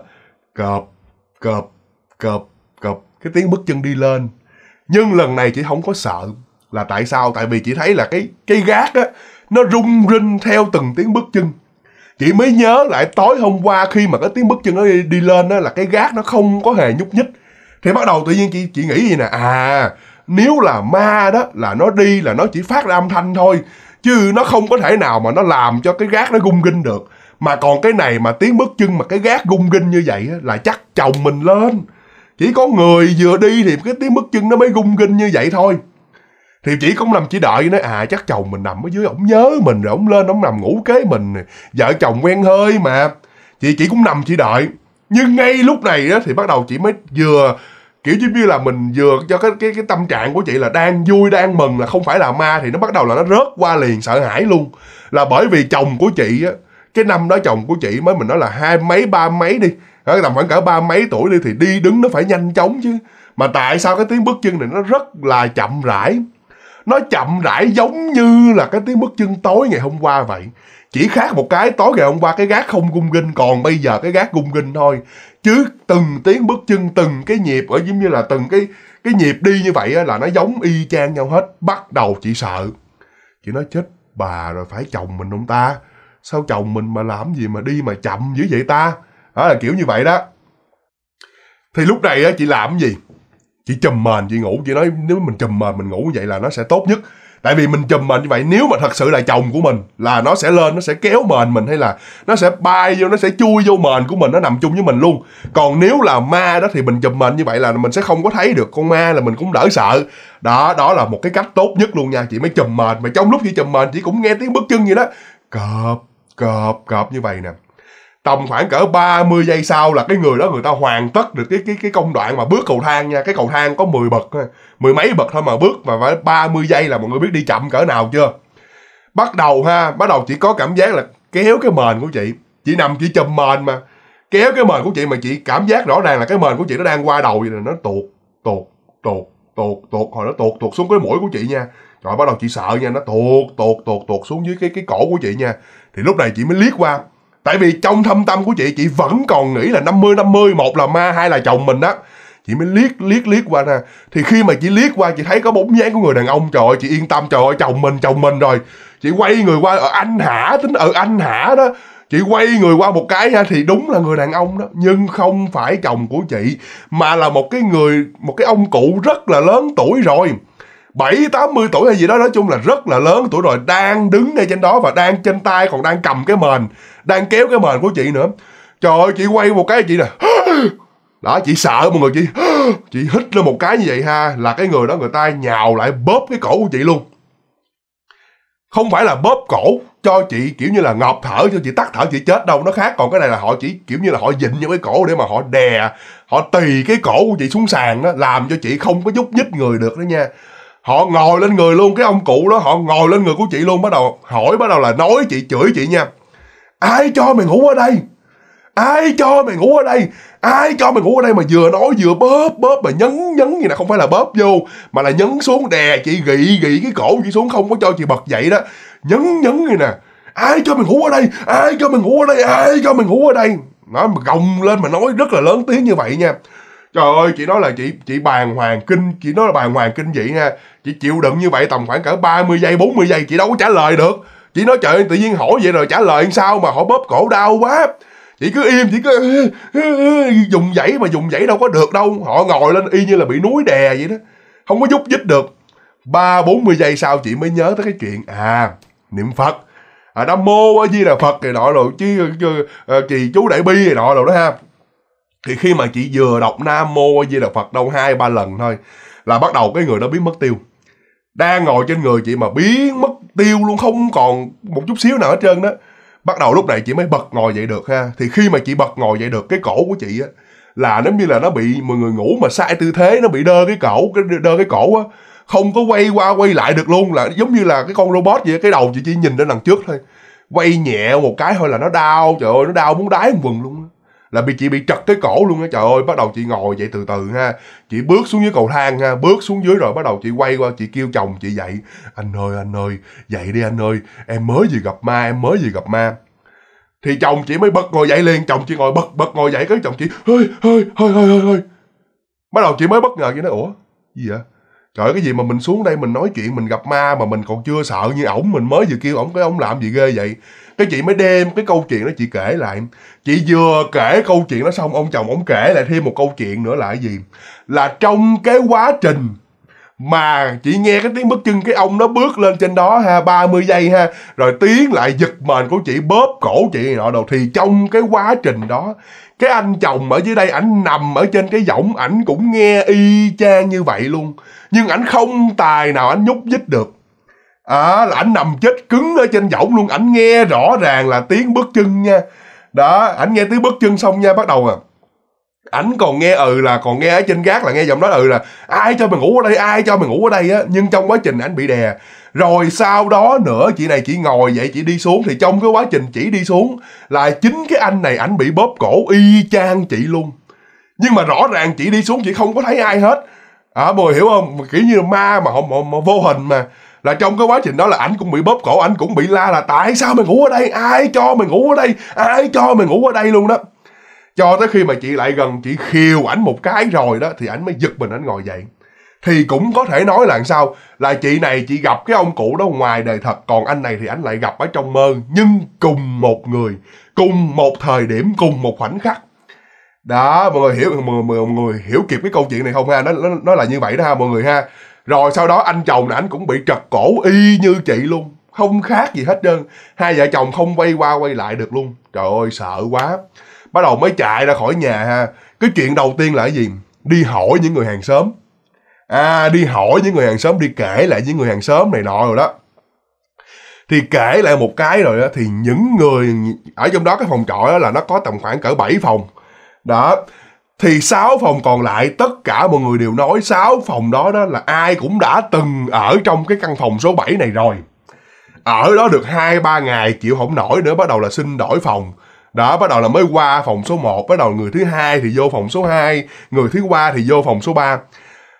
cọp cọp cộp cộp cái tiếng bước chân đi lên nhưng lần này chị không có sợ là tại sao tại vì chị thấy là cái cái gác á nó rung rinh theo từng tiếng bước chân chị mới nhớ lại tối hôm qua khi mà cái tiếng bước chân nó đi, đi lên á là cái gác nó không có hề nhúc nhích thì bắt đầu tự nhiên chị chị nghĩ gì nè à nếu là ma đó là nó đi là nó chỉ phát ra âm thanh thôi chứ nó không có thể nào mà nó làm cho cái gác nó rung rinh được mà còn cái này mà tiếng bước chân mà cái gác rung rinh như vậy á, là chắc chồng mình lên chỉ có người vừa đi thì cái tiếng bước chân nó mới gung ginh như vậy thôi thì chỉ cũng nằm chỉ đợi nói à chắc chồng mình nằm ở dưới ổng nhớ mình rồi ổng lên ổng nằm ngủ kế mình vợ chồng quen hơi mà chị chỉ cũng nằm chỉ đợi nhưng ngay lúc này đó thì bắt đầu chị mới vừa kiểu giống như là mình vừa cho cái cái cái tâm trạng của chị là đang vui đang mừng là không phải là ma thì nó bắt đầu là nó rớt qua liền sợ hãi luôn là bởi vì chồng của chị á cái năm đó chồng của chị mới mình nói là hai mấy ba mấy đi ở tầm khoảng cỡ ba mấy tuổi đi thì đi đứng nó phải nhanh chóng chứ mà tại sao cái tiếng bước chân này nó rất là chậm rãi nó chậm rãi giống như là cái tiếng bước chân tối ngày hôm qua vậy chỉ khác một cái tối ngày hôm qua cái gác không gung ginh còn bây giờ cái gác gung ginh thôi chứ từng tiếng bước chân từng cái nhịp ở giống như là từng cái cái nhịp đi như vậy là nó giống y chang nhau hết bắt đầu chị sợ chị nói chết bà rồi phải chồng mình ông ta sao chồng mình mà làm gì mà đi mà chậm dữ vậy ta đó là kiểu như vậy đó thì lúc này á chị làm cái gì chị chùm mền chị ngủ chị nói nếu mình chùm mền mình ngủ như vậy là nó sẽ tốt nhất tại vì mình chùm mền như vậy nếu mà thật sự là chồng của mình là nó sẽ lên nó sẽ kéo mền mình hay là nó sẽ bay vô nó sẽ chui vô mền của mình nó nằm chung với mình luôn còn nếu là ma đó thì mình chùm mền như vậy là mình sẽ không có thấy được con ma là mình cũng đỡ sợ đó đó là một cái cách tốt nhất luôn nha chị mới chùm mền mà trong lúc chị chùm mền chị cũng nghe tiếng bước chân gì đó cọp cọp cọp như vậy nè tầm khoảng cỡ 30 giây sau là cái người đó người ta hoàn tất được cái cái cái công đoạn mà bước cầu thang nha cái cầu thang có 10 bậc mười mấy bậc thôi mà bước và phải 30 giây là mọi người biết đi chậm cỡ nào chưa bắt đầu ha bắt đầu chỉ có cảm giác là kéo cái mền của chị chị nằm chị chùm mền mà kéo cái mền của chị mà chị cảm giác rõ ràng là cái mền của chị nó đang qua đầu vậy là nó tuột tuột tuột tuột tuột hồi nó tuột tuột xuống cái mũi của chị nha rồi bắt đầu chị sợ nha nó tuột tuột tuột tuột xuống dưới cái cái cổ của chị nha thì lúc này chị mới liếc qua Tại vì trong thâm tâm của chị chị vẫn còn nghĩ là 50 50 một là ma hai là chồng mình đó. Chị mới liếc liếc liếc qua nè. Thì khi mà chị liếc qua chị thấy có bóng dáng của người đàn ông trời ơi chị yên tâm trời ơi chồng mình chồng mình rồi. Chị quay người qua ở anh hả tính ở anh hả đó chị quay người qua một cái ha thì đúng là người đàn ông đó nhưng không phải chồng của chị mà là một cái người một cái ông cụ rất là lớn tuổi rồi bảy tám mươi tuổi hay gì đó nói chung là rất là lớn tuổi rồi đang đứng ngay trên đó và đang trên tay còn đang cầm cái mền đang kéo cái mền của chị nữa trời ơi chị quay một cái chị nè đó chị sợ mọi người chị chị hít lên một cái như vậy ha là cái người đó người ta nhào lại bóp cái cổ của chị luôn không phải là bóp cổ cho chị kiểu như là ngọt thở cho chị tắt thở chị chết đâu nó khác còn cái này là họ chỉ kiểu như là họ dịnh vào cái cổ để mà họ đè họ tì cái cổ của chị xuống sàn đó làm cho chị không có nhúc nhích người được đó nha họ ngồi lên người luôn cái ông cụ đó họ ngồi lên người của chị luôn bắt đầu hỏi bắt đầu là nói chị chửi chị nha ai cho mày ngủ ở đây ai cho mày ngủ ở đây ai cho mày ngủ ở đây mà vừa nói vừa bóp bóp mà nhấn nhấn gì là không phải là bóp vô mà là nhấn xuống đè chị gị gị cái cổ chị xuống không có cho chị bật dậy đó nhấn nhấn gì nè ai cho mình ngủ ở đây ai cho mình ngủ ở đây ai cho mình ngủ ở đây nó mà gồng lên mà nói rất là lớn tiếng như vậy nha trời ơi chị nói là chị chị bàn hoàng kinh chị nói là bàn hoàng kinh dị nha chị chịu đựng như vậy tầm khoảng cỡ 30 giây 40 giây chị đâu có trả lời được chị nói trời ơi tự nhiên hỏi vậy rồi trả lời sao mà họ bóp cổ đau quá chị cứ im chị cứ (laughs) dùng dãy mà dùng dãy đâu có được đâu họ ngồi lên y như là bị núi đè vậy đó không có giúp dích được ba bốn mươi giây sau chị mới nhớ tới cái chuyện à niệm phật à nam mô a di đà phật này nọ rồi chứ ờ, kỳ chú đại bi này nọ rồi đó ha thì khi mà chị vừa đọc nam mô di đà phật đâu hai ba lần thôi là bắt đầu cái người đó biến mất tiêu đang ngồi trên người chị mà biến mất tiêu luôn không còn một chút xíu nào hết trơn đó bắt đầu lúc này chị mới bật ngồi dậy được ha thì khi mà chị bật ngồi dậy được cái cổ của chị á là giống như là nó bị mọi người ngủ mà sai tư thế nó bị đơ cái cổ cái đơ cái cổ á không có quay qua quay lại được luôn là giống như là cái con robot vậy cái đầu chị chỉ nhìn lên đằng trước thôi quay nhẹ một cái thôi là nó đau trời ơi nó đau muốn đái một quần luôn là bị chị bị trật cái cổ luôn á trời ơi bắt đầu chị ngồi dậy từ từ ha chị bước xuống dưới cầu thang ha bước xuống dưới rồi bắt đầu chị quay qua chị kêu chồng chị dậy anh ơi anh ơi dậy đi anh ơi em mới vừa gặp ma em mới vừa gặp ma thì chồng chị mới bật ngồi dậy liền chồng chị ngồi bật bật ngồi dậy cái chồng chị hơi hơi hơi hơi hơi bắt đầu chị mới bất ngờ vậy nói ủa gì vậy trời cái gì mà mình xuống đây mình nói chuyện mình gặp ma mà mình còn chưa sợ như ổng mình mới vừa kêu ổng cái ổng làm gì ghê vậy cái chị mới đem cái câu chuyện đó chị kể lại chị vừa kể câu chuyện đó xong ông chồng ông kể lại thêm một câu chuyện nữa là cái gì là trong cái quá trình mà chị nghe cái tiếng bước chân cái ông nó bước lên trên đó ha 30 giây ha rồi tiếng lại giật mền của chị bóp cổ chị nọ đầu thì trong cái quá trình đó cái anh chồng ở dưới đây ảnh nằm ở trên cái võng ảnh cũng nghe y chang như vậy luôn nhưng ảnh không tài nào ảnh nhúc nhích được à, là ảnh nằm chết cứng ở trên võng luôn ảnh nghe rõ ràng là tiếng bước chân nha đó ảnh nghe tiếng bước chân xong nha bắt đầu à ảnh còn nghe ừ là còn nghe ở trên gác là nghe giọng nói ừ là ai cho mình ngủ ở đây ai cho mình ngủ ở đây á nhưng trong quá trình ảnh bị đè rồi sau đó nữa chị này chị ngồi vậy chị đi xuống thì trong cái quá trình chị đi xuống là chính cái anh này ảnh bị bóp cổ y chang chị luôn nhưng mà rõ ràng chị đi xuống chị không có thấy ai hết à bồi hiểu không kiểu như ma mà, mà, mà vô hình mà là trong cái quá trình đó là ảnh cũng bị bóp cổ ảnh cũng bị la là tại sao mày ngủ ở đây ai cho mày ngủ ở đây ai cho mày ngủ ở đây luôn đó cho tới khi mà chị lại gần chị khiêu ảnh một cái rồi đó thì ảnh mới giật mình ảnh ngồi dậy thì cũng có thể nói là sao là chị này chị gặp cái ông cụ đó ngoài đời thật còn anh này thì anh lại gặp ở trong mơ nhưng cùng một người cùng một thời điểm cùng một khoảnh khắc đó mọi người hiểu mọi, người, mọi người hiểu kịp cái câu chuyện này không ha nó, nó nó là như vậy đó ha mọi người ha rồi sau đó anh chồng này anh cũng bị trật cổ y như chị luôn không khác gì hết trơn hai vợ chồng không quay qua quay lại được luôn trời ơi sợ quá bắt đầu mới chạy ra khỏi nhà ha cái chuyện đầu tiên là cái gì đi hỏi những người hàng xóm à, đi hỏi những người hàng xóm đi kể lại những người hàng xóm này nọ rồi đó thì kể lại một cái rồi đó, thì những người ở trong đó cái phòng trọ đó là nó có tầm khoảng cỡ 7 phòng đó thì sáu phòng còn lại tất cả mọi người đều nói sáu phòng đó đó là ai cũng đã từng ở trong cái căn phòng số 7 này rồi ở đó được hai ba ngày chịu không nổi nữa bắt đầu là xin đổi phòng đó bắt đầu là mới qua phòng số 1 bắt đầu người thứ hai thì vô phòng số 2 người thứ ba thì vô phòng số 3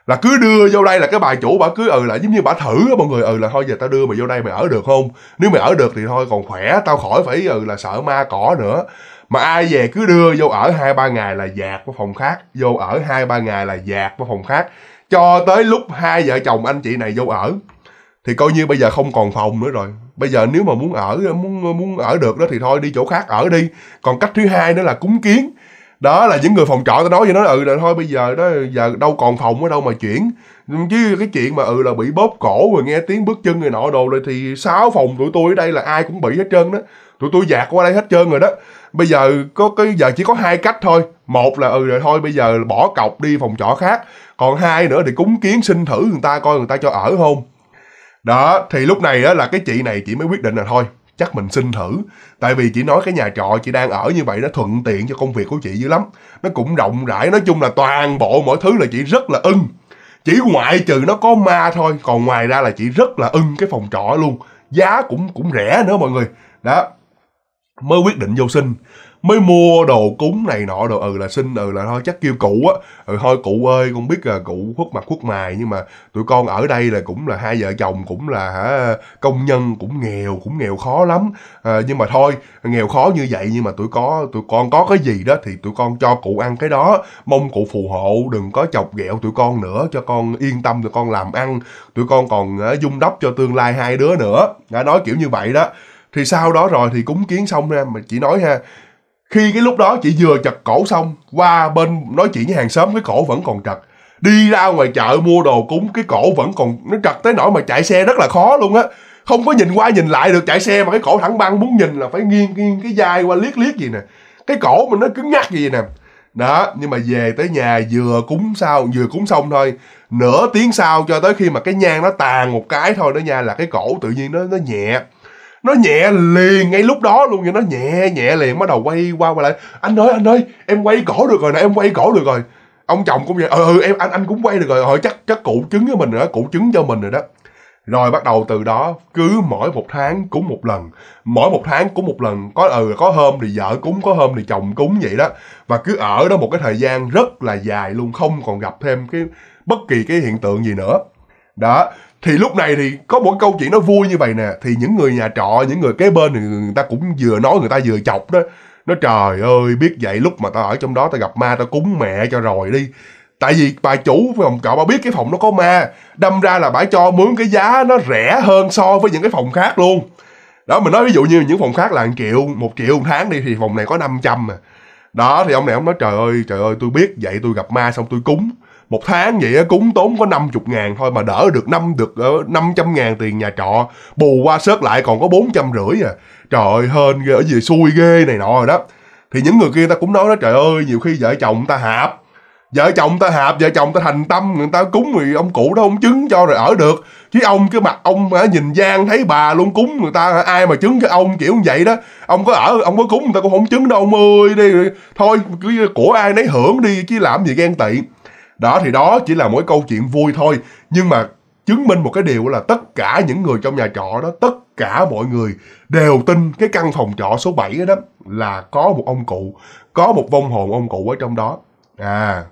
là cứ đưa vô đây là cái bà chủ bà cứ ừ là giống như bà thử á mọi người ừ là thôi giờ tao đưa mày vô đây mày ở được không nếu mày ở được thì thôi còn khỏe tao khỏi phải ừ là sợ ma cỏ nữa mà ai về cứ đưa vô ở hai ba ngày là dạt qua phòng khác vô ở hai ba ngày là dạt qua phòng khác cho tới lúc hai vợ chồng anh chị này vô ở thì coi như bây giờ không còn phòng nữa rồi bây giờ nếu mà muốn ở muốn muốn ở được đó thì thôi đi chỗ khác ở đi còn cách thứ hai nữa là cúng kiến đó là những người phòng trọ tao nói với nó ừ là thôi bây giờ đó giờ đâu còn phòng ở đâu mà chuyển chứ cái chuyện mà ừ là bị bóp cổ rồi nghe tiếng bước chân người nọ đồ rồi thì sáu phòng tụi tôi ở đây là ai cũng bị hết trơn đó tụi tôi dạt qua đây hết trơn rồi đó bây giờ có cái giờ chỉ có hai cách thôi một là ừ rồi thôi bây giờ bỏ cọc đi phòng trọ khác còn hai nữa thì cúng kiến xin thử người ta coi người ta cho ở không đó thì lúc này đó là cái chị này chị mới quyết định là thôi chắc mình xin thử tại vì chị nói cái nhà trọ chị đang ở như vậy nó thuận tiện cho công việc của chị dữ lắm nó cũng rộng rãi nói chung là toàn bộ mọi thứ là chị rất là ưng chỉ ngoại trừ nó có ma thôi còn ngoài ra là chị rất là ưng cái phòng trọ luôn giá cũng cũng rẻ nữa mọi người đó mới quyết định vô sinh mới mua đồ cúng này nọ đồ ừ là xin ừ là thôi chắc kêu cụ á ừ thôi cụ ơi con biết là cụ khuất mặt khuất mài nhưng mà tụi con ở đây là cũng là hai vợ chồng cũng là hả công nhân cũng nghèo cũng nghèo khó lắm à, nhưng mà thôi nghèo khó như vậy nhưng mà tụi có tụi con có cái gì đó thì tụi con cho cụ ăn cái đó mong cụ phù hộ đừng có chọc ghẹo tụi con nữa cho con yên tâm tụi con làm ăn tụi con còn uh, dung đắp cho tương lai hai đứa nữa đã nói kiểu như vậy đó thì sau đó rồi thì cúng kiến xong ra mà chỉ nói ha khi cái lúc đó chị vừa chặt cổ xong qua bên nói chuyện với hàng xóm cái cổ vẫn còn chặt đi ra ngoài chợ mua đồ cúng cái cổ vẫn còn nó chặt tới nỗi mà chạy xe rất là khó luôn á không có nhìn qua nhìn lại được chạy xe mà cái cổ thẳng băng muốn nhìn là phải nghiêng nghiêng cái vai qua liếc liếc gì nè cái cổ mình nó cứng nhắc gì nè đó nhưng mà về tới nhà vừa cúng sao vừa cúng xong thôi nửa tiếng sau cho tới khi mà cái nhang nó tàn một cái thôi đó nha là cái cổ tự nhiên nó nó nhẹ nó nhẹ liền ngay lúc đó luôn vậy nó nhẹ nhẹ liền bắt đầu quay qua quay lại anh ơi anh ơi em quay cổ được rồi nè em quay cổ được rồi ông chồng cũng vậy ừ, ừ em anh anh cũng quay được rồi hồi ờ, chắc chắc cụ chứng cho mình rồi đó cụ chứng cho mình rồi đó rồi bắt đầu từ đó cứ mỗi một tháng cúng một lần mỗi một tháng cúng một lần có ừ có hôm thì vợ cúng có hôm thì chồng cúng vậy đó và cứ ở đó một cái thời gian rất là dài luôn không còn gặp thêm cái bất kỳ cái hiện tượng gì nữa đó thì lúc này thì có một câu chuyện nó vui như vậy nè thì những người nhà trọ những người kế bên thì người ta cũng vừa nói người ta vừa chọc đó nó trời ơi biết vậy lúc mà tao ở trong đó tao gặp ma tao cúng mẹ cho rồi đi tại vì bà chủ phòng trọ bà biết cái phòng nó có ma đâm ra là bà cho mướn cái giá nó rẻ hơn so với những cái phòng khác luôn đó mình nói ví dụ như những phòng khác là 1 triệu một triệu một tháng đi thì phòng này có 500 mà đó thì ông này ông nói trời ơi trời ơi tôi biết vậy tôi gặp ma xong tôi cúng một tháng vậy á cúng tốn có 50 ngàn thôi mà đỡ được năm được 500 ờ, ngàn tiền nhà trọ bù qua sớt lại còn có bốn trăm rưỡi à trời ơi hên ghê ở gì xui ghê này nọ rồi đó thì những người kia ta cũng nói đó trời ơi nhiều khi vợ chồng ta hạp vợ chồng ta hạp vợ chồng ta thành tâm người ta cúng người ông cụ đó ông chứng cho rồi ở được chứ ông cái mặt ông hả nhìn gian thấy bà luôn cúng người ta ai mà chứng cho ông kiểu như vậy đó ông có ở ông có cúng người ta cũng không chứng đâu ông ơi đi thôi cứ của ai nấy hưởng đi chứ làm gì ghen tị đó thì đó chỉ là mỗi câu chuyện vui thôi nhưng mà chứng minh một cái điều là tất cả những người trong nhà trọ đó tất cả mọi người đều tin cái căn phòng trọ số 7 đó là có một ông cụ có một vong hồn ông cụ ở trong đó à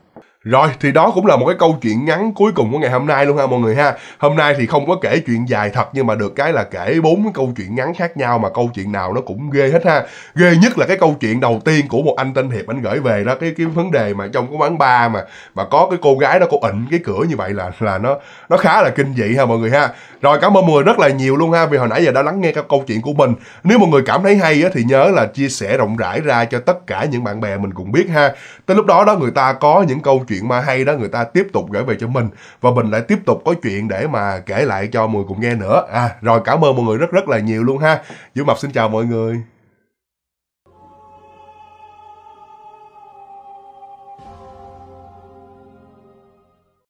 rồi thì đó cũng là một cái câu chuyện ngắn cuối cùng của ngày hôm nay luôn ha mọi người ha. Hôm nay thì không có kể chuyện dài thật nhưng mà được cái là kể bốn cái câu chuyện ngắn khác nhau mà câu chuyện nào nó cũng ghê hết ha. Ghê nhất là cái câu chuyện đầu tiên của một anh tên Hiệp anh gửi về đó cái cái vấn đề mà trong cái quán bar mà mà có cái cô gái đó cô ịnh cái cửa như vậy là là nó nó khá là kinh dị ha mọi người ha rồi cảm ơn mọi người rất là nhiều luôn ha vì hồi nãy giờ đã lắng nghe các câu chuyện của mình nếu mọi người cảm thấy hay á, thì nhớ là chia sẻ rộng rãi ra cho tất cả những bạn bè mình cùng biết ha tới lúc đó đó người ta có những câu chuyện mà hay đó người ta tiếp tục gửi về cho mình và mình lại tiếp tục có chuyện để mà kể lại cho mọi người cùng nghe nữa à rồi cảm ơn mọi người rất rất là nhiều luôn ha Dũng Mập xin chào mọi người